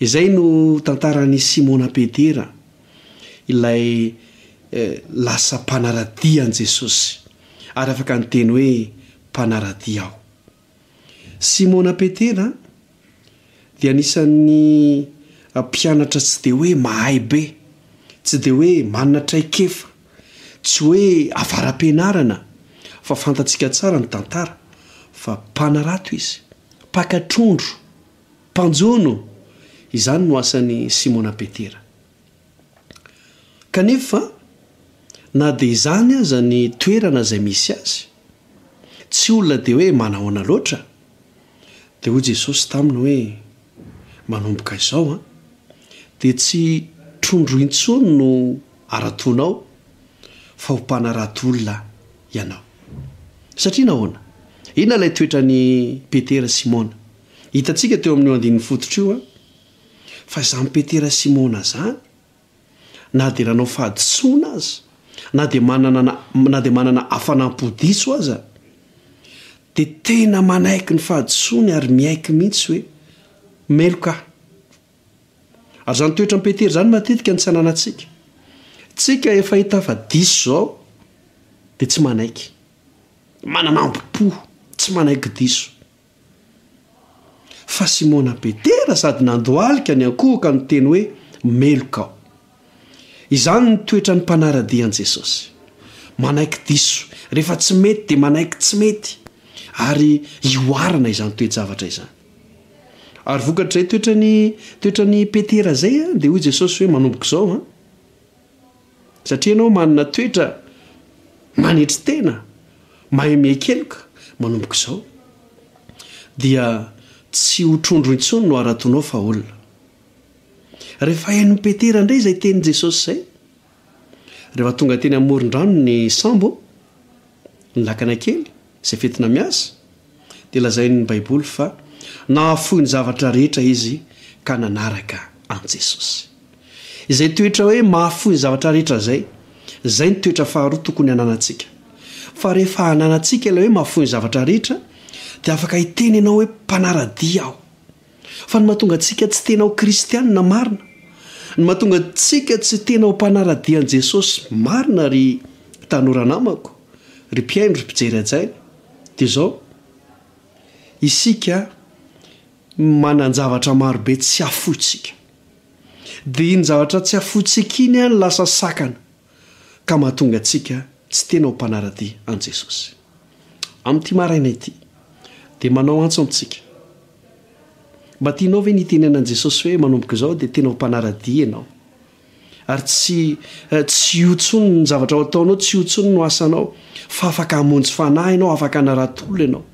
izay no tantarany simona petera ilay eh, lasa mpanaradia an' jesosy ary afaka nyteny hoe mpanaradia aho simona petera de anisan'ny ah, mpianatra tsy de hoe mahay be tsy de hoe manna traikefa tsy hoe avaram-peanarana fa fantatsika tsara ny tantara fa mpanarato izy mpakatrondro mpanjono izany no asan'ny simona petera kanefa na de izany aza ny toerana zay misy azy tsy olona de hoe manaho ana loatra de hoy jesosy taminy hoe manomboka izao ah. a de tsy trondrointsony no aratonao fa hompanaratolona ianao satria nahoana inona ilay toetra ny petera simona hitatsika teo amin'io andinnny fototra io a ah. fa zany petera simona zany na de rahanao fahaditsona azy na de mannna na de manana afanampodiso aza de tena manaiky ny fahadisoiny ary miaiky mihitsyoe melokayzany toetra npeter zany ainaaio ao de tsy manaiky mananampopoh tsy manaiky disoonape sady nanoaika ny ankohoka ny teny hoe melokaoizany ny toetra ny mpanaradian'jesosy manaiky diso rehefa tsy mety de manaiky tsy mety ary ioarana izany toetzavatra izany ary vokatra zay toetrany toetra ny petera zay a ah, de hoy jesosy hoe manomboko zao a ah. satria anao manana toetra manetry tena mahay mia keloka manombok zaod tsy hotrondro itsony noaanaoahehaneer indray zay tenyjesoszayehefa tonga teny amorin-drano ny sambo ny lakana kely zay fetina miasy te lazain'ny baiboly fa nahafohi ny zavatra rehetra izy ka nanaraka an' jesosy zay toetra hoe mahafohi ny zavatrarehetra zay zay ny toetra faharoa tokony ananatsika a ehefa ananatsika la hoe mahafoh ny zavatrarehetra de afaka iteny anao hoe mpanaradia aho fa ny mahatonga tsika tsy tenao kristianina marina ny mahatonga tsika tsy tena ho mpanaradia an' jesosy marina ry tanoranamako ry mpiaindro r mpijery ajainy zaoia aney tsy afohtsik iny any lasa aana ka mahatonga tsika tsy tena ho mpanaradi anjesosy am'ty ahaina ty de manao antso amitsika mba tanao ve nyitenena an jesosy hoe manomboka zao de tena ho mpanaradia ianao ary tsy eh, tsy otsony ny zavatra o ataonao tsy hotsony noasanao fa afaka amonjy fanahy anao afaka anaratolo anao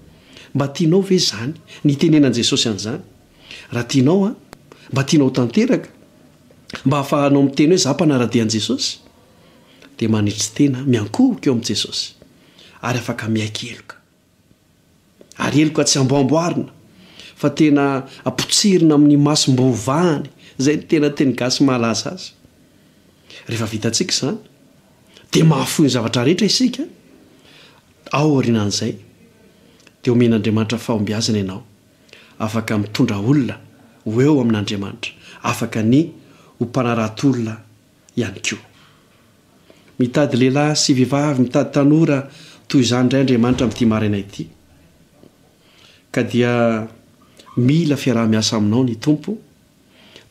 mba tianao ve zany nytenenan' jesosy an'izany raha tianao a mba tianao tanteraka mba hahafahanao ami teny hoe zaho mpanaradian' jesosy de manitry tena miankohoka eo amn' jesosy ary afaka miaikaeloka ary eloka tsy amboamboarina fa tena ampotserina amin'ny masom-bovahany zay tena teny gasy mahalaza azy ehefavitatsika zany de mahafoh ny zavatra rehetra isika ao rina an'izay eomehn'andriamanitra fahombiazana ianao afaka mitondra olona ho eo amin'andriamanitra afaka ny ho mpanarat olona ihany ko mitadylehilahy sy vehivavy mitady tanora toy iza indray andriamanitra ami'ty maina ity ka dia mila fiarah-miasa aminao ny tompo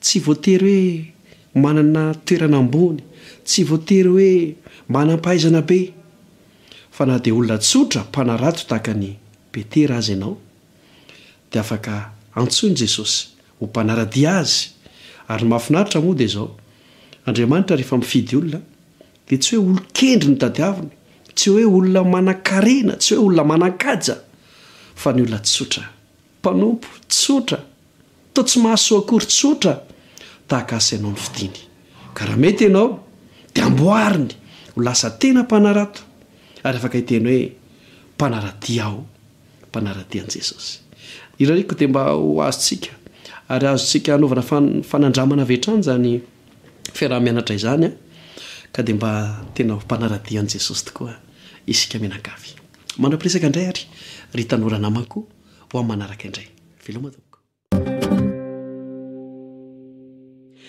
tsy voatery hoe manana toerana ambony tsy voatery hoe manam-pahaizana be fa nah de olona tsotra mpanarato tahakany aakantsony jesosy hompanaradia azy ary nmahafinaritra moa de zao andriamanitra rehefa mifidy olona de tsy hoe olo kendry nydadiaviny tsy hoe olona manan-karena tsy hoe olona manan-kaja fa ny olona tsotra mpanompo tsotra tao tsy mahasoaakory tsotra tahaka asa ianao ny fidiny ka raha mety ianao de amboariny ho lasa tena mpanarato ary afaka iteny hoe mpanaradi aho panaradian' jesosy irareko dea mba ho azotsika ary azotsika hanaovana afanandramana vehtrany zany fiaraha-mianatra izany a ka dea mba tena mpanaradian'i jesosy tokoa isika mihnakafy manapiresaka indray ary ry tanoranamako ho am'ny manaraka indray velomat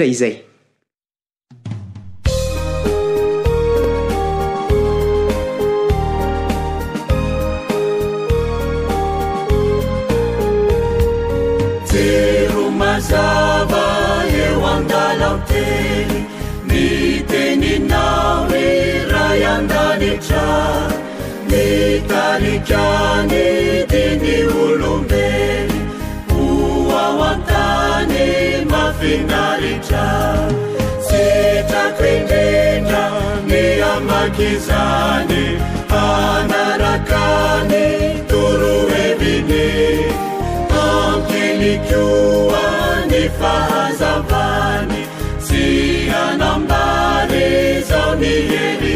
ra izay teromazaba eo andala mteny mi teninao y ray andanitra ni tarikany tiny olombe inaritra si takoindrinda ni amakizany hanarakany toro hevine ankili koa ny fahazavany tsy hanambary zao ni hery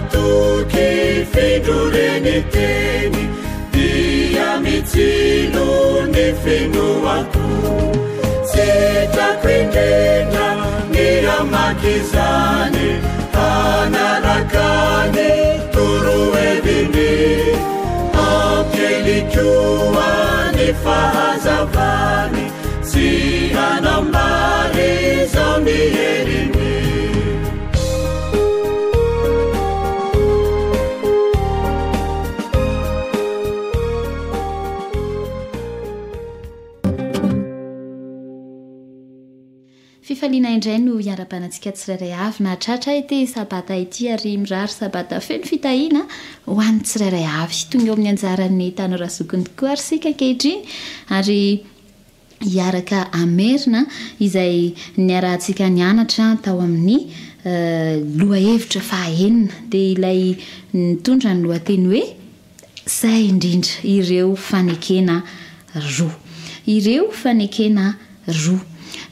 toky findro reny teny dia mitsino ny fenoako tsitrako endredra ny ramakizany hanarakany toro edine antelikoa ny fahazavany tsy hanamary zao mihery faliana indray no iaraanatsika tsirairay aynaaatsaray aoneoi'ny aayrakn ayknkehriakaanara taoami'y loahevitra aenina d iay itondranyloateny oe zay indrindra ireo fanekena roa ireo fanekena roa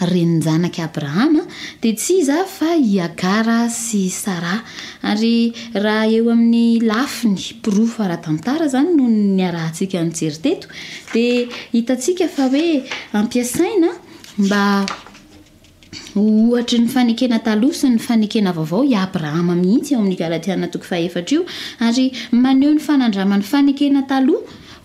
rennjanakyabrahama de tsy iza fa iagara sy sara ary raha eo amin'ny lafiny piroa fo aratantara zanynoo hka nkafa oeaaaina mba ohatry ny fanekena taloha sy ny fanekena vaovao i abrahama mihitsy eo amin'ny galatiana toko faeatraio ary maneo ny fanandrama n'ny fanekena taloha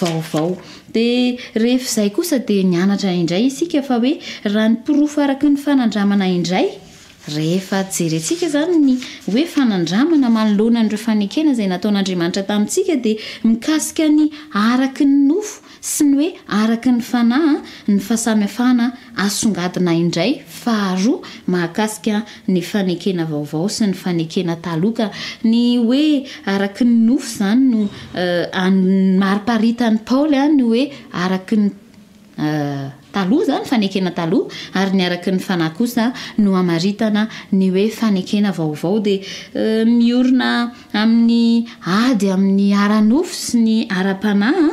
vaovao dia rehefa izay kosa dia nianatra indray isika fa hoe raha ny mpirofo araky ny fanandramana indray rehefa jerentsika zany ny hoe fanandramana manoloana nydireo fanekena izay nataon'andriamanitra tamintsika dia mikasika ny araky ny nofo sy ny oe araky ny fanaya ny fahasamiafahna asongadina indray haoaeaovao sy ny ey oe arakny eh, ofo zany noaripaitany paoly a ny oe araknytalohaanneketaoharynaakny nahosy oeanekenavaovao de eh, miorina amin'ny ady amin'ny aranofo sy ny ara-panaya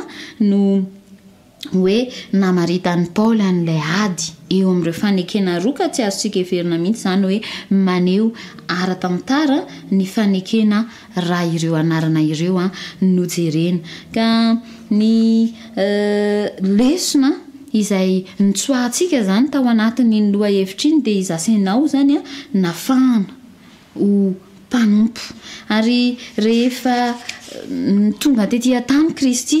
no oe namarita ny pal an'ilay ady eo am'ireo fanekena roka tsy azotsika everina mihitsy zany hoe maneo aratantara ny fanekena raha ireo anarana ireoa ah, nojerena ka ny eh, lesona izay nitsoahantsika zany tao anatiny ny loha hevitrainy dea izasinao zanya ah, nafahana o mpanompo ary rehefa nytonga eh, tetia tany kristy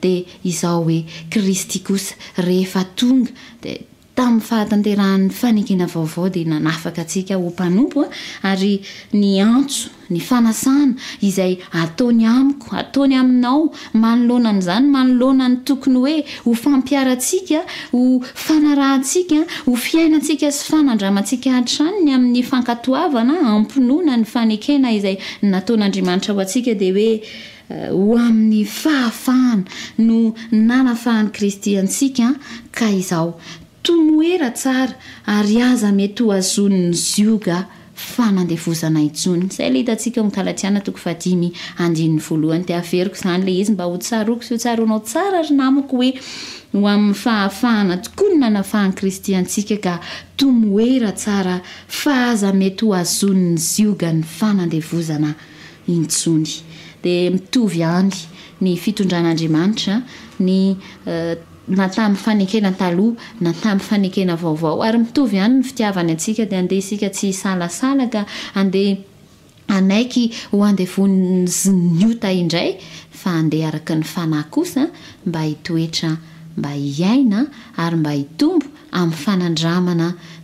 de izaho oe kristy osa reheatongadtamy ahtneahayanekena aoaodaakkmyny antso ny fanasana izay atny amiko atony aminao manolonanyzany manolonany tokony oe ho fampiarasika o fanarahtsika ho fiainatsika sy fanandramatsika atrannyami'ny ankaoavana ampnona nyanekena izay natonandrimanitraho asika de oe ho amin'ny fahafahana no nanafahany kristy antsika ka izaho tomoera tsara ary aza mety ho azonny zioga fanandevozana intsony zay lay hitatsika omi'nkalatiana toko fadimy andin'ny voalohany di averiko izany le izy mba hotsoko osnaosa ry namiko oehan'ny hafahanatokoa ny nanafahany kristy antsika ka tomoera tsara fa aza mety ho azonny zioga ny fanandevozana intsony de mitovy any ny fitondran'andriamanitra ny e, natamin'ny fanekenataloha natamin'ny fanekena vaovao ary mitovy any ny fitiavany atsika dia andeha isika tsy hsalasalaka andeha anaiky ho andevony zy niota indray fa andeha araka ny fanahy kosa mba hitoetra mba hiaina ary mba hitombo amin'ny fanandramana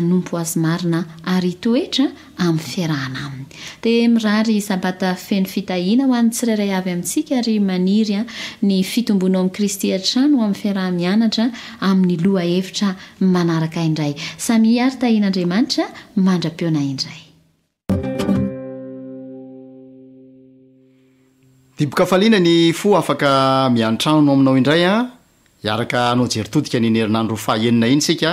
toeraamin'ny iarahana ainydi mirahry sabata feno fitahina ho any tsirairay avy amintsika ry manirya ah, ny fitombonao ai'ny kristy atrano amin'ny fiarahamianatra amin'ny loha hevitra manaraka indray samy aritahinaandriamanitra mandra-piona indray ibaaliana ny fo afaka miantranono aminao indray a ah, iaraka anao jeri todika ny nerinandro fahaenina iny sika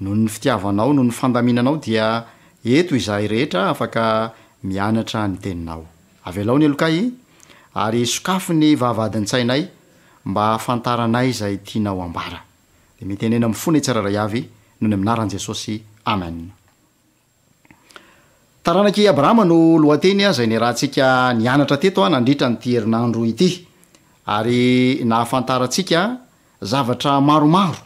nony fitiavanao no ny fandaminanao dia eto izahy rehetra afaka mianatra ny teninao laony layyok ny dnsay m antaranay zay tianao mtnena m'yfonatsray ay nony aminaranjesosy aenniynafantaratsika zavatra maromaro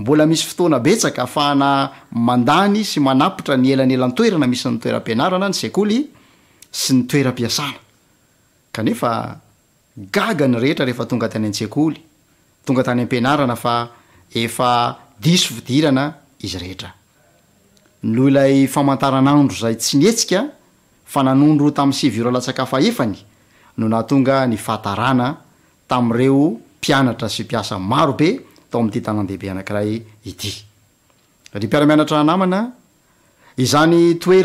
mbola misy fotoana betsaka fahna mandany sy manapitra ny elanelantoerana misy nytoerampianarana ny sekoly sy nytoerampiasanagganyrhetra rehefa tonga tanyn-tsekolytyadroaytsy nekf nanondro ta'y sr alatsakafeny no nahtonga ny fatarana tam'reo mpianatra sy piasa marobe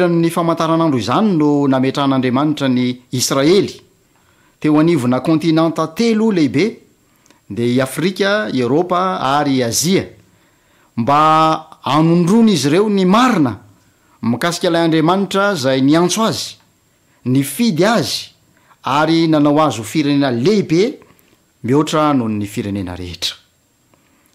nytoeranyny faantaran'andro zany no naetran'andriamanitra ny israely teoanvona kôntinanta telo lehibe de iafrika eropa ary azia mba anondrony izy ireo ny marina mikasika lay andriamanitra zay ny antso azy ny fidy azy ary nanao azy ho firenena lehibe anoyirenena rehr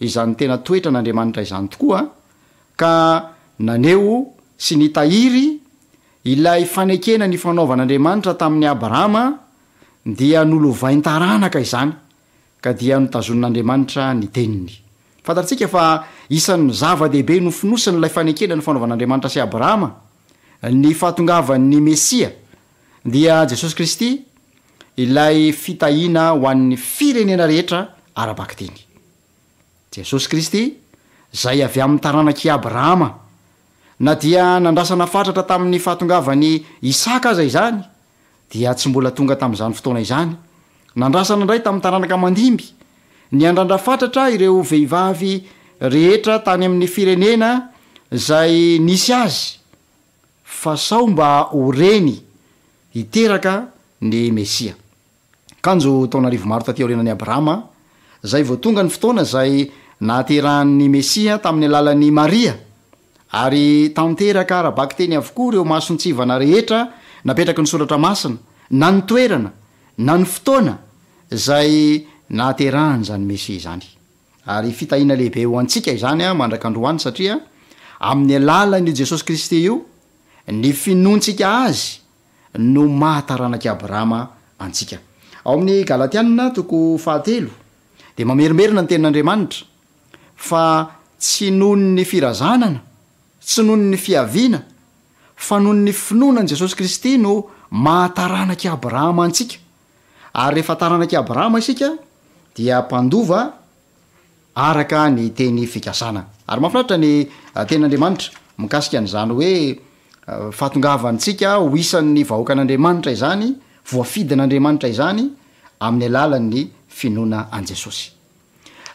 izany tena toetra n'andriamanitra izany tokoa ka naneo sy ny tahiry ilay fanekena ny fanaovan'andriamanitra tamin'ny abrahama dia nolovaintaranaka izany ka dia notazon'n'andriamanitra ny teniny fantartsika fa isan'ny zavadehibe nofinosanylay fanekena ny fanaovan'andriamanitra sy abrahama ny fahatongavan'ny mesia dia jesosy kristy ilay fitahiana ho an'ny firenena rehetra arabakteny jesosy kristy zay avy amin'ny taranak' abrahama na dia nandrasana fatratra tamin'ny fahatongavany isaka azay izany dia tsy bola tonga tam'zany fotonazanynandrasna indray tam'ny taranakmandimby ny andrandra fatratra ireo vehivavy rehetra tany amin'ny firenena zay nisy azy fa sao mba oenyieytonganyotoana zay nahaterahan'ny mesi tamin'ny alalan'ny maria ary tanteraka rabaky teny avokoa ireo mahasontsivana rehetra napetraky ny soratra masina na nytoerana na ny fotoana zay naahan'zanymes zanyyihinlehibe ho antsa zanymandrak andany saain'y allany jesosy kristy io ny finontsika azy no mahataranakabrahma'latiannatoahate d maerimerina ny tenin'anriamanitra fa tsy nohon ny firazanana tsy nohony ny fiaviana fa nohon ny finonan jesosy kristy no mahataranakyabrahama tsika aryehefatnakabrahamaisikadiampandovaak ny teny fikaanan arymahafinaitra nytenadramaitra uh, iaika nzany oefangavantsika uh, ho isan'ny vahoakan'andriamanitra izany voafidin'adiamanitra izany amin'ny alalan'ny finona anjesosy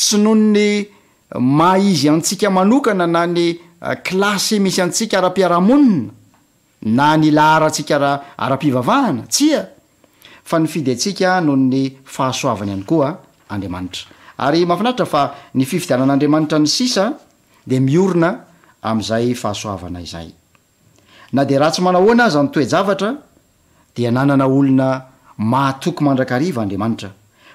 tsy nohon ny mahizy antsika manokana na ny ah, klasy misy antsika ara-piarahamonina na ny laharatsikaraha ara-pivavahana tsia fa ny fidy antsika noho ny fahasoavana ihany koa andriamanitra ary mahafinaitra fa ny fividianan'andriamanitra ny sisa de iona amn'izay ahasoavana izay na de raha tsy manahoana azy ny toejavatra dia nanana olona mahatoky mandrakarivaandriamanitra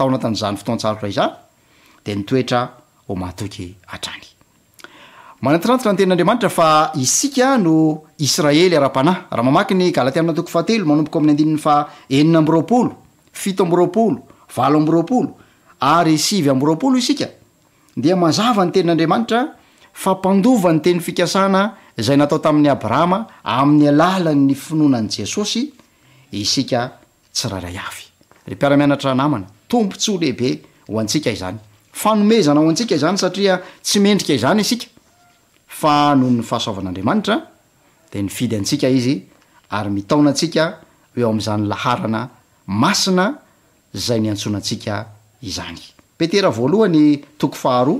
teninka no israely a-ayayyalinatoko fateomnmbok min'nyyeninambropolo fito ambropolovaloambropoloyymbroaolo sk mazava ny tenn'adramanitra fampandova ny tenyy fikasana zay natao tami'ny arma ami'ny alalanny finonanesosykay iaramanatra namana tompotsylehibe ho antsika izany faena oantsika izany satiayendika zanysy hantyionasikaeoam'zany laanaina zay nyasonatsika iznyealoanyo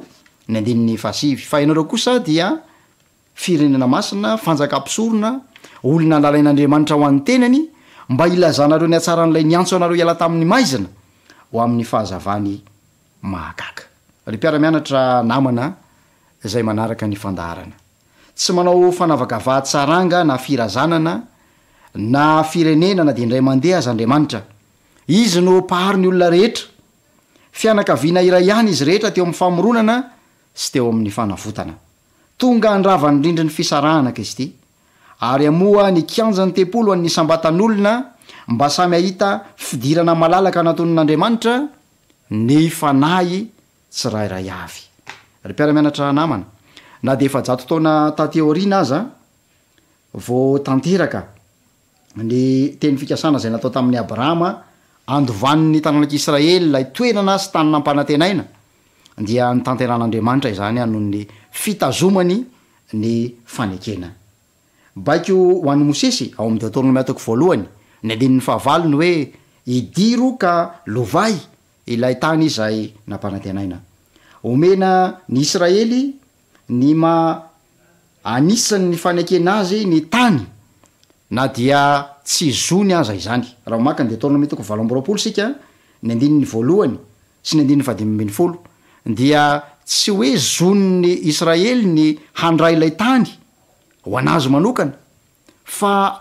ahanyannyheioonaolonallain'andriamanitra o an'ytenany mba ilznareo ny atsaran'lay nyantsoanareo ialatamin'ny aizina tsy manao fanavakavahatsaranga na firazanana na firenenana d indray mandeha azyanriamanitra izy no pahri ny olona rehetra fianakaviana ira ihany izy rehetra teo amin'nyfamoronana sy teo amn'nyaongaanravan rindriny fisarahanakizt ryamoa ny kianjany tempolo an'ny sambatan'olona mba samy ahita fidirana malalaka anatonyn'andriamanitra ny fanay tsy rayay avytona tateoina azany teny fikasana zay natao tamin'ny abrahama andovanny tananak'israely lay toenana sy tanynampananenainada ny nten'andriamanitrazany anonyfitazomany ny fanekenabak o an'nymosesy ao amdeaton miatako voalohany ny andinyn'ny fahavaliny hoe idiro ka lovay ilay tany izay namanatenaina oena ny israely ny ma anisanny fanekena azy ny tany na dia tsy zony aza izany raha makande atona metoko valoamboroapolo sika ny andininy voalohany sy ny andinynny fadimimbiny folo dia tsy hoe zonyny israely ny handra ilay tany ho anazy manokana fa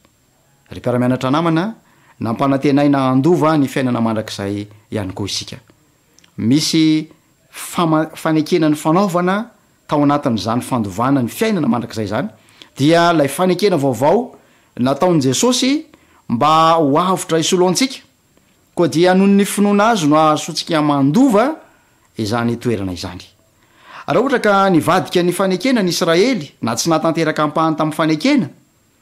repiaramianatra namana nampanantenay na andova ny fiainana mandrakizay anyko iska -anekena ny fanaovana tao anatin'zany fandovana ny fiainana mandrakzay zany dia lay fanekena vaoao nataon'jesosymooknah hat nvadika ny fanekena ny israely na tsy natanteraka ampahany tamin'nyfanekena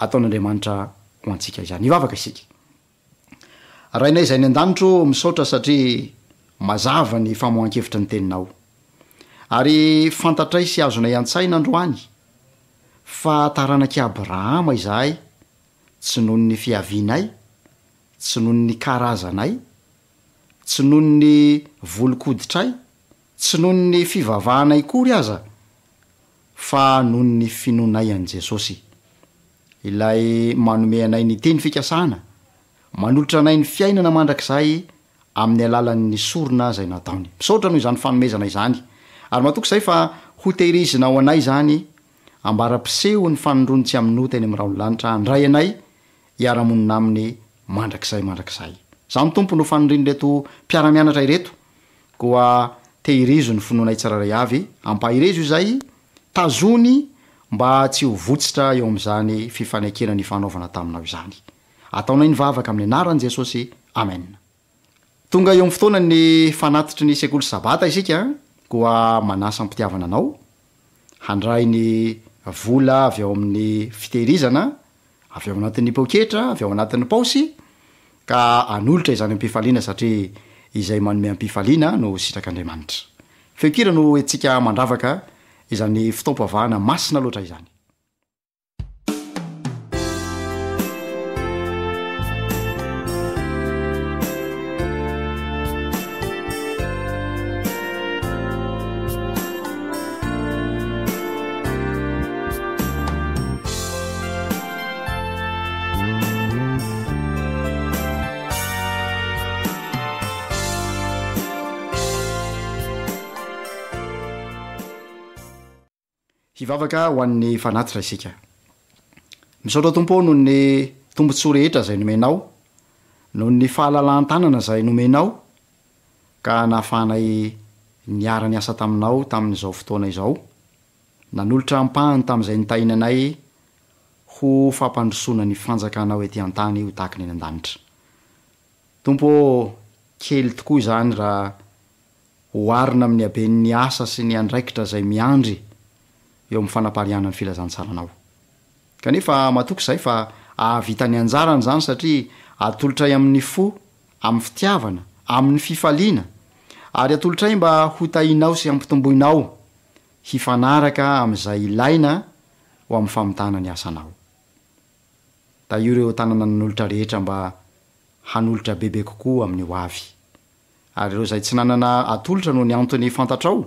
ataon'andriamanitra ho antsika izany ivavaka isika rahainay izay ny an-danitro misaotra satria mazava ny faman-kevitra ny teninao ary fantatray sy azonay an-tsaina androany fa taranaki abrahama izahay tsy nohony ny fiavianay tsy nohony ny karazanay tsy nono ny volokoditray tsy nohony ny fivavahanay kory aza fa nohony ny finonay an' jesosy ilay manome anay ny teny fikasana manolotra anay ny fiainana mandrakzay amin'ny allanny sorina zay nataony misotra noho zanyfanomezana zany arymahatokzay fa ho tehirizina ao anay zany ambara-piseho ny fanodronytsy an'nyo teny am'alataaday anayaoina anymndrakzay manrakzayzamitompo no fanodriny retompiaramianatra retotehizo ny fnoanaytray aampahirzo zay tazony mba tsy hovotsitra eo amn'izany fifanekenany fanaovana taminao izany ataonay ny vavaka amin'ny anarany jesosy amenoamy ftoananyntitry ny sekolo sabata ika manasapitiavana anao andrayny vola avy eo amin'ny fitehirizana avy oanatin'ny poketra avy oanatin'ny paosy anolotra znyapiiana satiaymanome mpiaiana nositrak'adriamanitafeokira no ntsikamandravaka izany fitaompavahana masina loatra izany aakhoa'nyaia iskiaotra tompo nohony tompotsyrehetra zay nomenao nohony ahaltanana zay nomenaoanayiny asatainao tamin''zao fotoana aonanolotra mpahany tam'zay nytainanay ho fampandrosona ny fanjkanao etyatany oany nyadaitatompo kely tokoa zany raa oaina am'ny aben'ny asa sy ny andraikitra zay miandry eoam'yfanapariananyfilazansaranaoematok zay fa avitany anjarany zany satria atolotray amin'ny fo am'ny fitiavna a'ny ianaytlotray mba hotainao sy ampitomboinaoink a'zayainaoam'yananyaeotnaolota rehea mba nolotra bebe kokoa am'ny hoy ry reo zay tsy nanana atolotra no ny antony fantatrao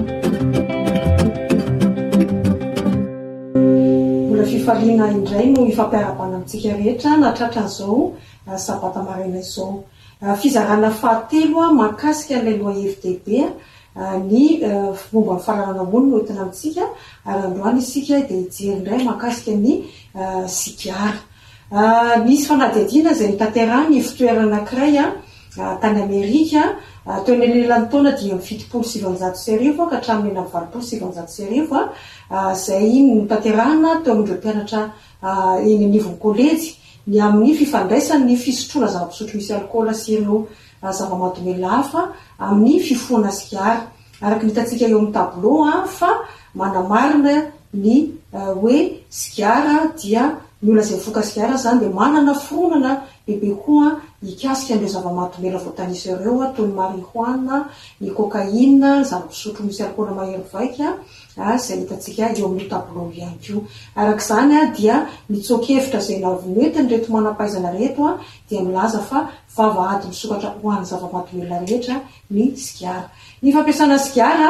fariana indray no fampiarabana atsika rehetra natratran'zao eh, sabata maraina izao eh, fizarana fahateloa makasika nny aloha fdb eh, ny vomba nyfararanamonyno tina atsika ary androany isika dia hijerindray makasika ny sigara misy fanadidiana zay ny tateraha ny fotoeraa anakiray a tany amerika tonylelan ona di iiooaytareoanatra ennivonoley ny amin'ny fifandraisanyny fisotrola zavisotro misy olse amin'ny fifoana sikara araky mitasika eo am'ny tabl a manamarina ny oe siara dia moa zay ivoka siara zanyde manana fronana lehibe koa ikasika anire zavamatomela voatanisy areoa toy ny mari hoana ny kokaina zany pisotro misy arkoana maherovaikaa sy ahitatsika eo amin'ny tabloianko arak'izany a dia mitsokevitra zay navonetiny reto manapaizana reto a dia milaza fa vava ady misokatra hoahan'ny zavamatomel rehetra ny siara ny fampiasana sigara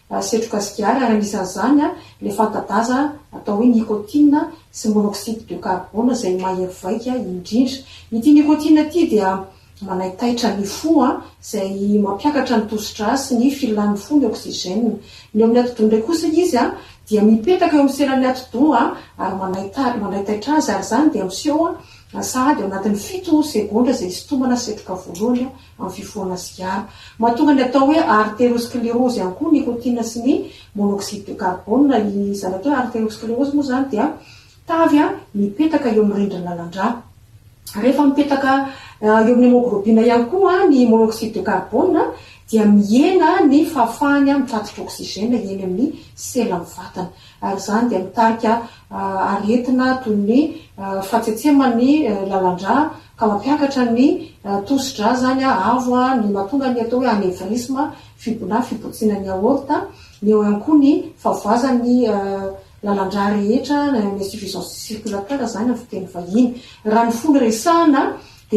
setro gasikiary arynizary zanya ah, le faadaa atao oenikoti sy mona oxide biokaona zay mahery vaika indrindra ity nikotina ty dia manay taitra ny fo a ah, zay mampiakatra ny dosotra sy ny filinanny fo ny osigèa nyo amin'ny atodoa ndraky kosa izy a ah, dia mipetaka eo amiselaly atodoa ary manay taitra azy ary zany di mso a lasady anatin'ny fito segondra zay istombana setraka voalohana amin'ny fifoana ziara mahatonga ny atao hoe arterosklerosy ihany koa nikotina sy ny monôxide de carbona i zaly atao he arterosklerosy moa zany dia tavy a mipetaka eo ami'ny rendra ny lalandraa rehefa mipetaka eo amin'ny eh, mogrobina ihany koa a ny monôxide de carbona i miena ny fahafahany mtatitra osigen eny amin'ny selmvatana ary zany d miarieina ah, tony ah, fatyteamany eh, lalandr ka mapiakatra ny eh, tosdra zany avoa ny mahatonga ny atao hoe anevrism fibona fibosinany t yakoa ny favoazany eh, laladrarehetra ysufisansyirlater zan m fitenyvahiny raha ny fono resahana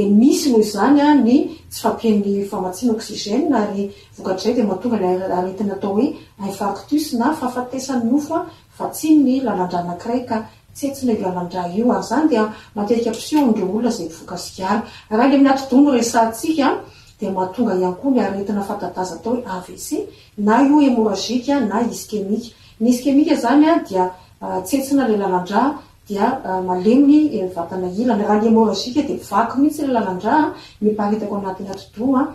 misy nohzanya ah, ny tsy fampinny farmatsin osigèn nakazayde mahatonalaaeina taooeifatus na fahafatesany ofa ah, fa tsyny lalandrah nakiraka tetina laladraha i nydaeikasodr olona zay vokasia raha ah, ny amiaty doo resansika d mahatongaankoa ny aetinafaaaato ac na ioeorazika na iskemika nyikemika zanya dia tsetsinala lalandraha aen ah, eh, vatanaia rahamorazika de vako mihitsylalanadra mipaaoatyaarsana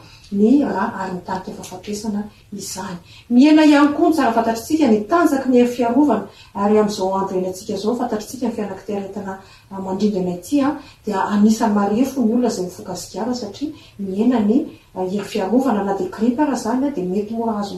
ah, izany miena iany koa nytsarafatatra tsika ny tanjaky mihery fiarovana ary amzaoaenasia ao fatatsia fianaeeinaningnaydaisay maeo lonazaymiokaia aa mienanyeyfarovana nadei andeyzo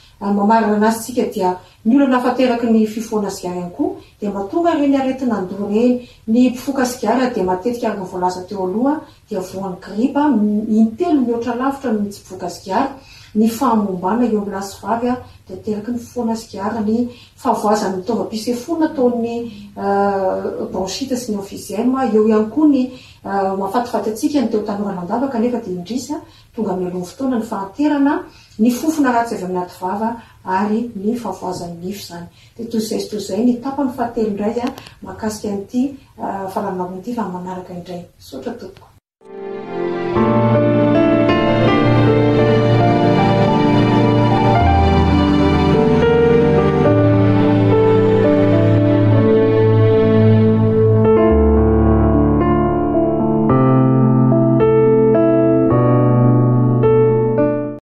mamarina anazysika dia ny olonafateraky ny fifonaziar any koa de matongareny aretinandoreny ny miokaiar d mateika aaeo aait skaaaaz aiefona taoyit s ny eay eh, koanaaiaaonanyfaerana ny fofonanatsy avy aminaty vava ary ny vavoazany nify zany ti to zay sy toy zay ny tapan'ny fahatelo ndray an mahakasika an'ity fahlanavinity fa manaraka indray sotra tompoko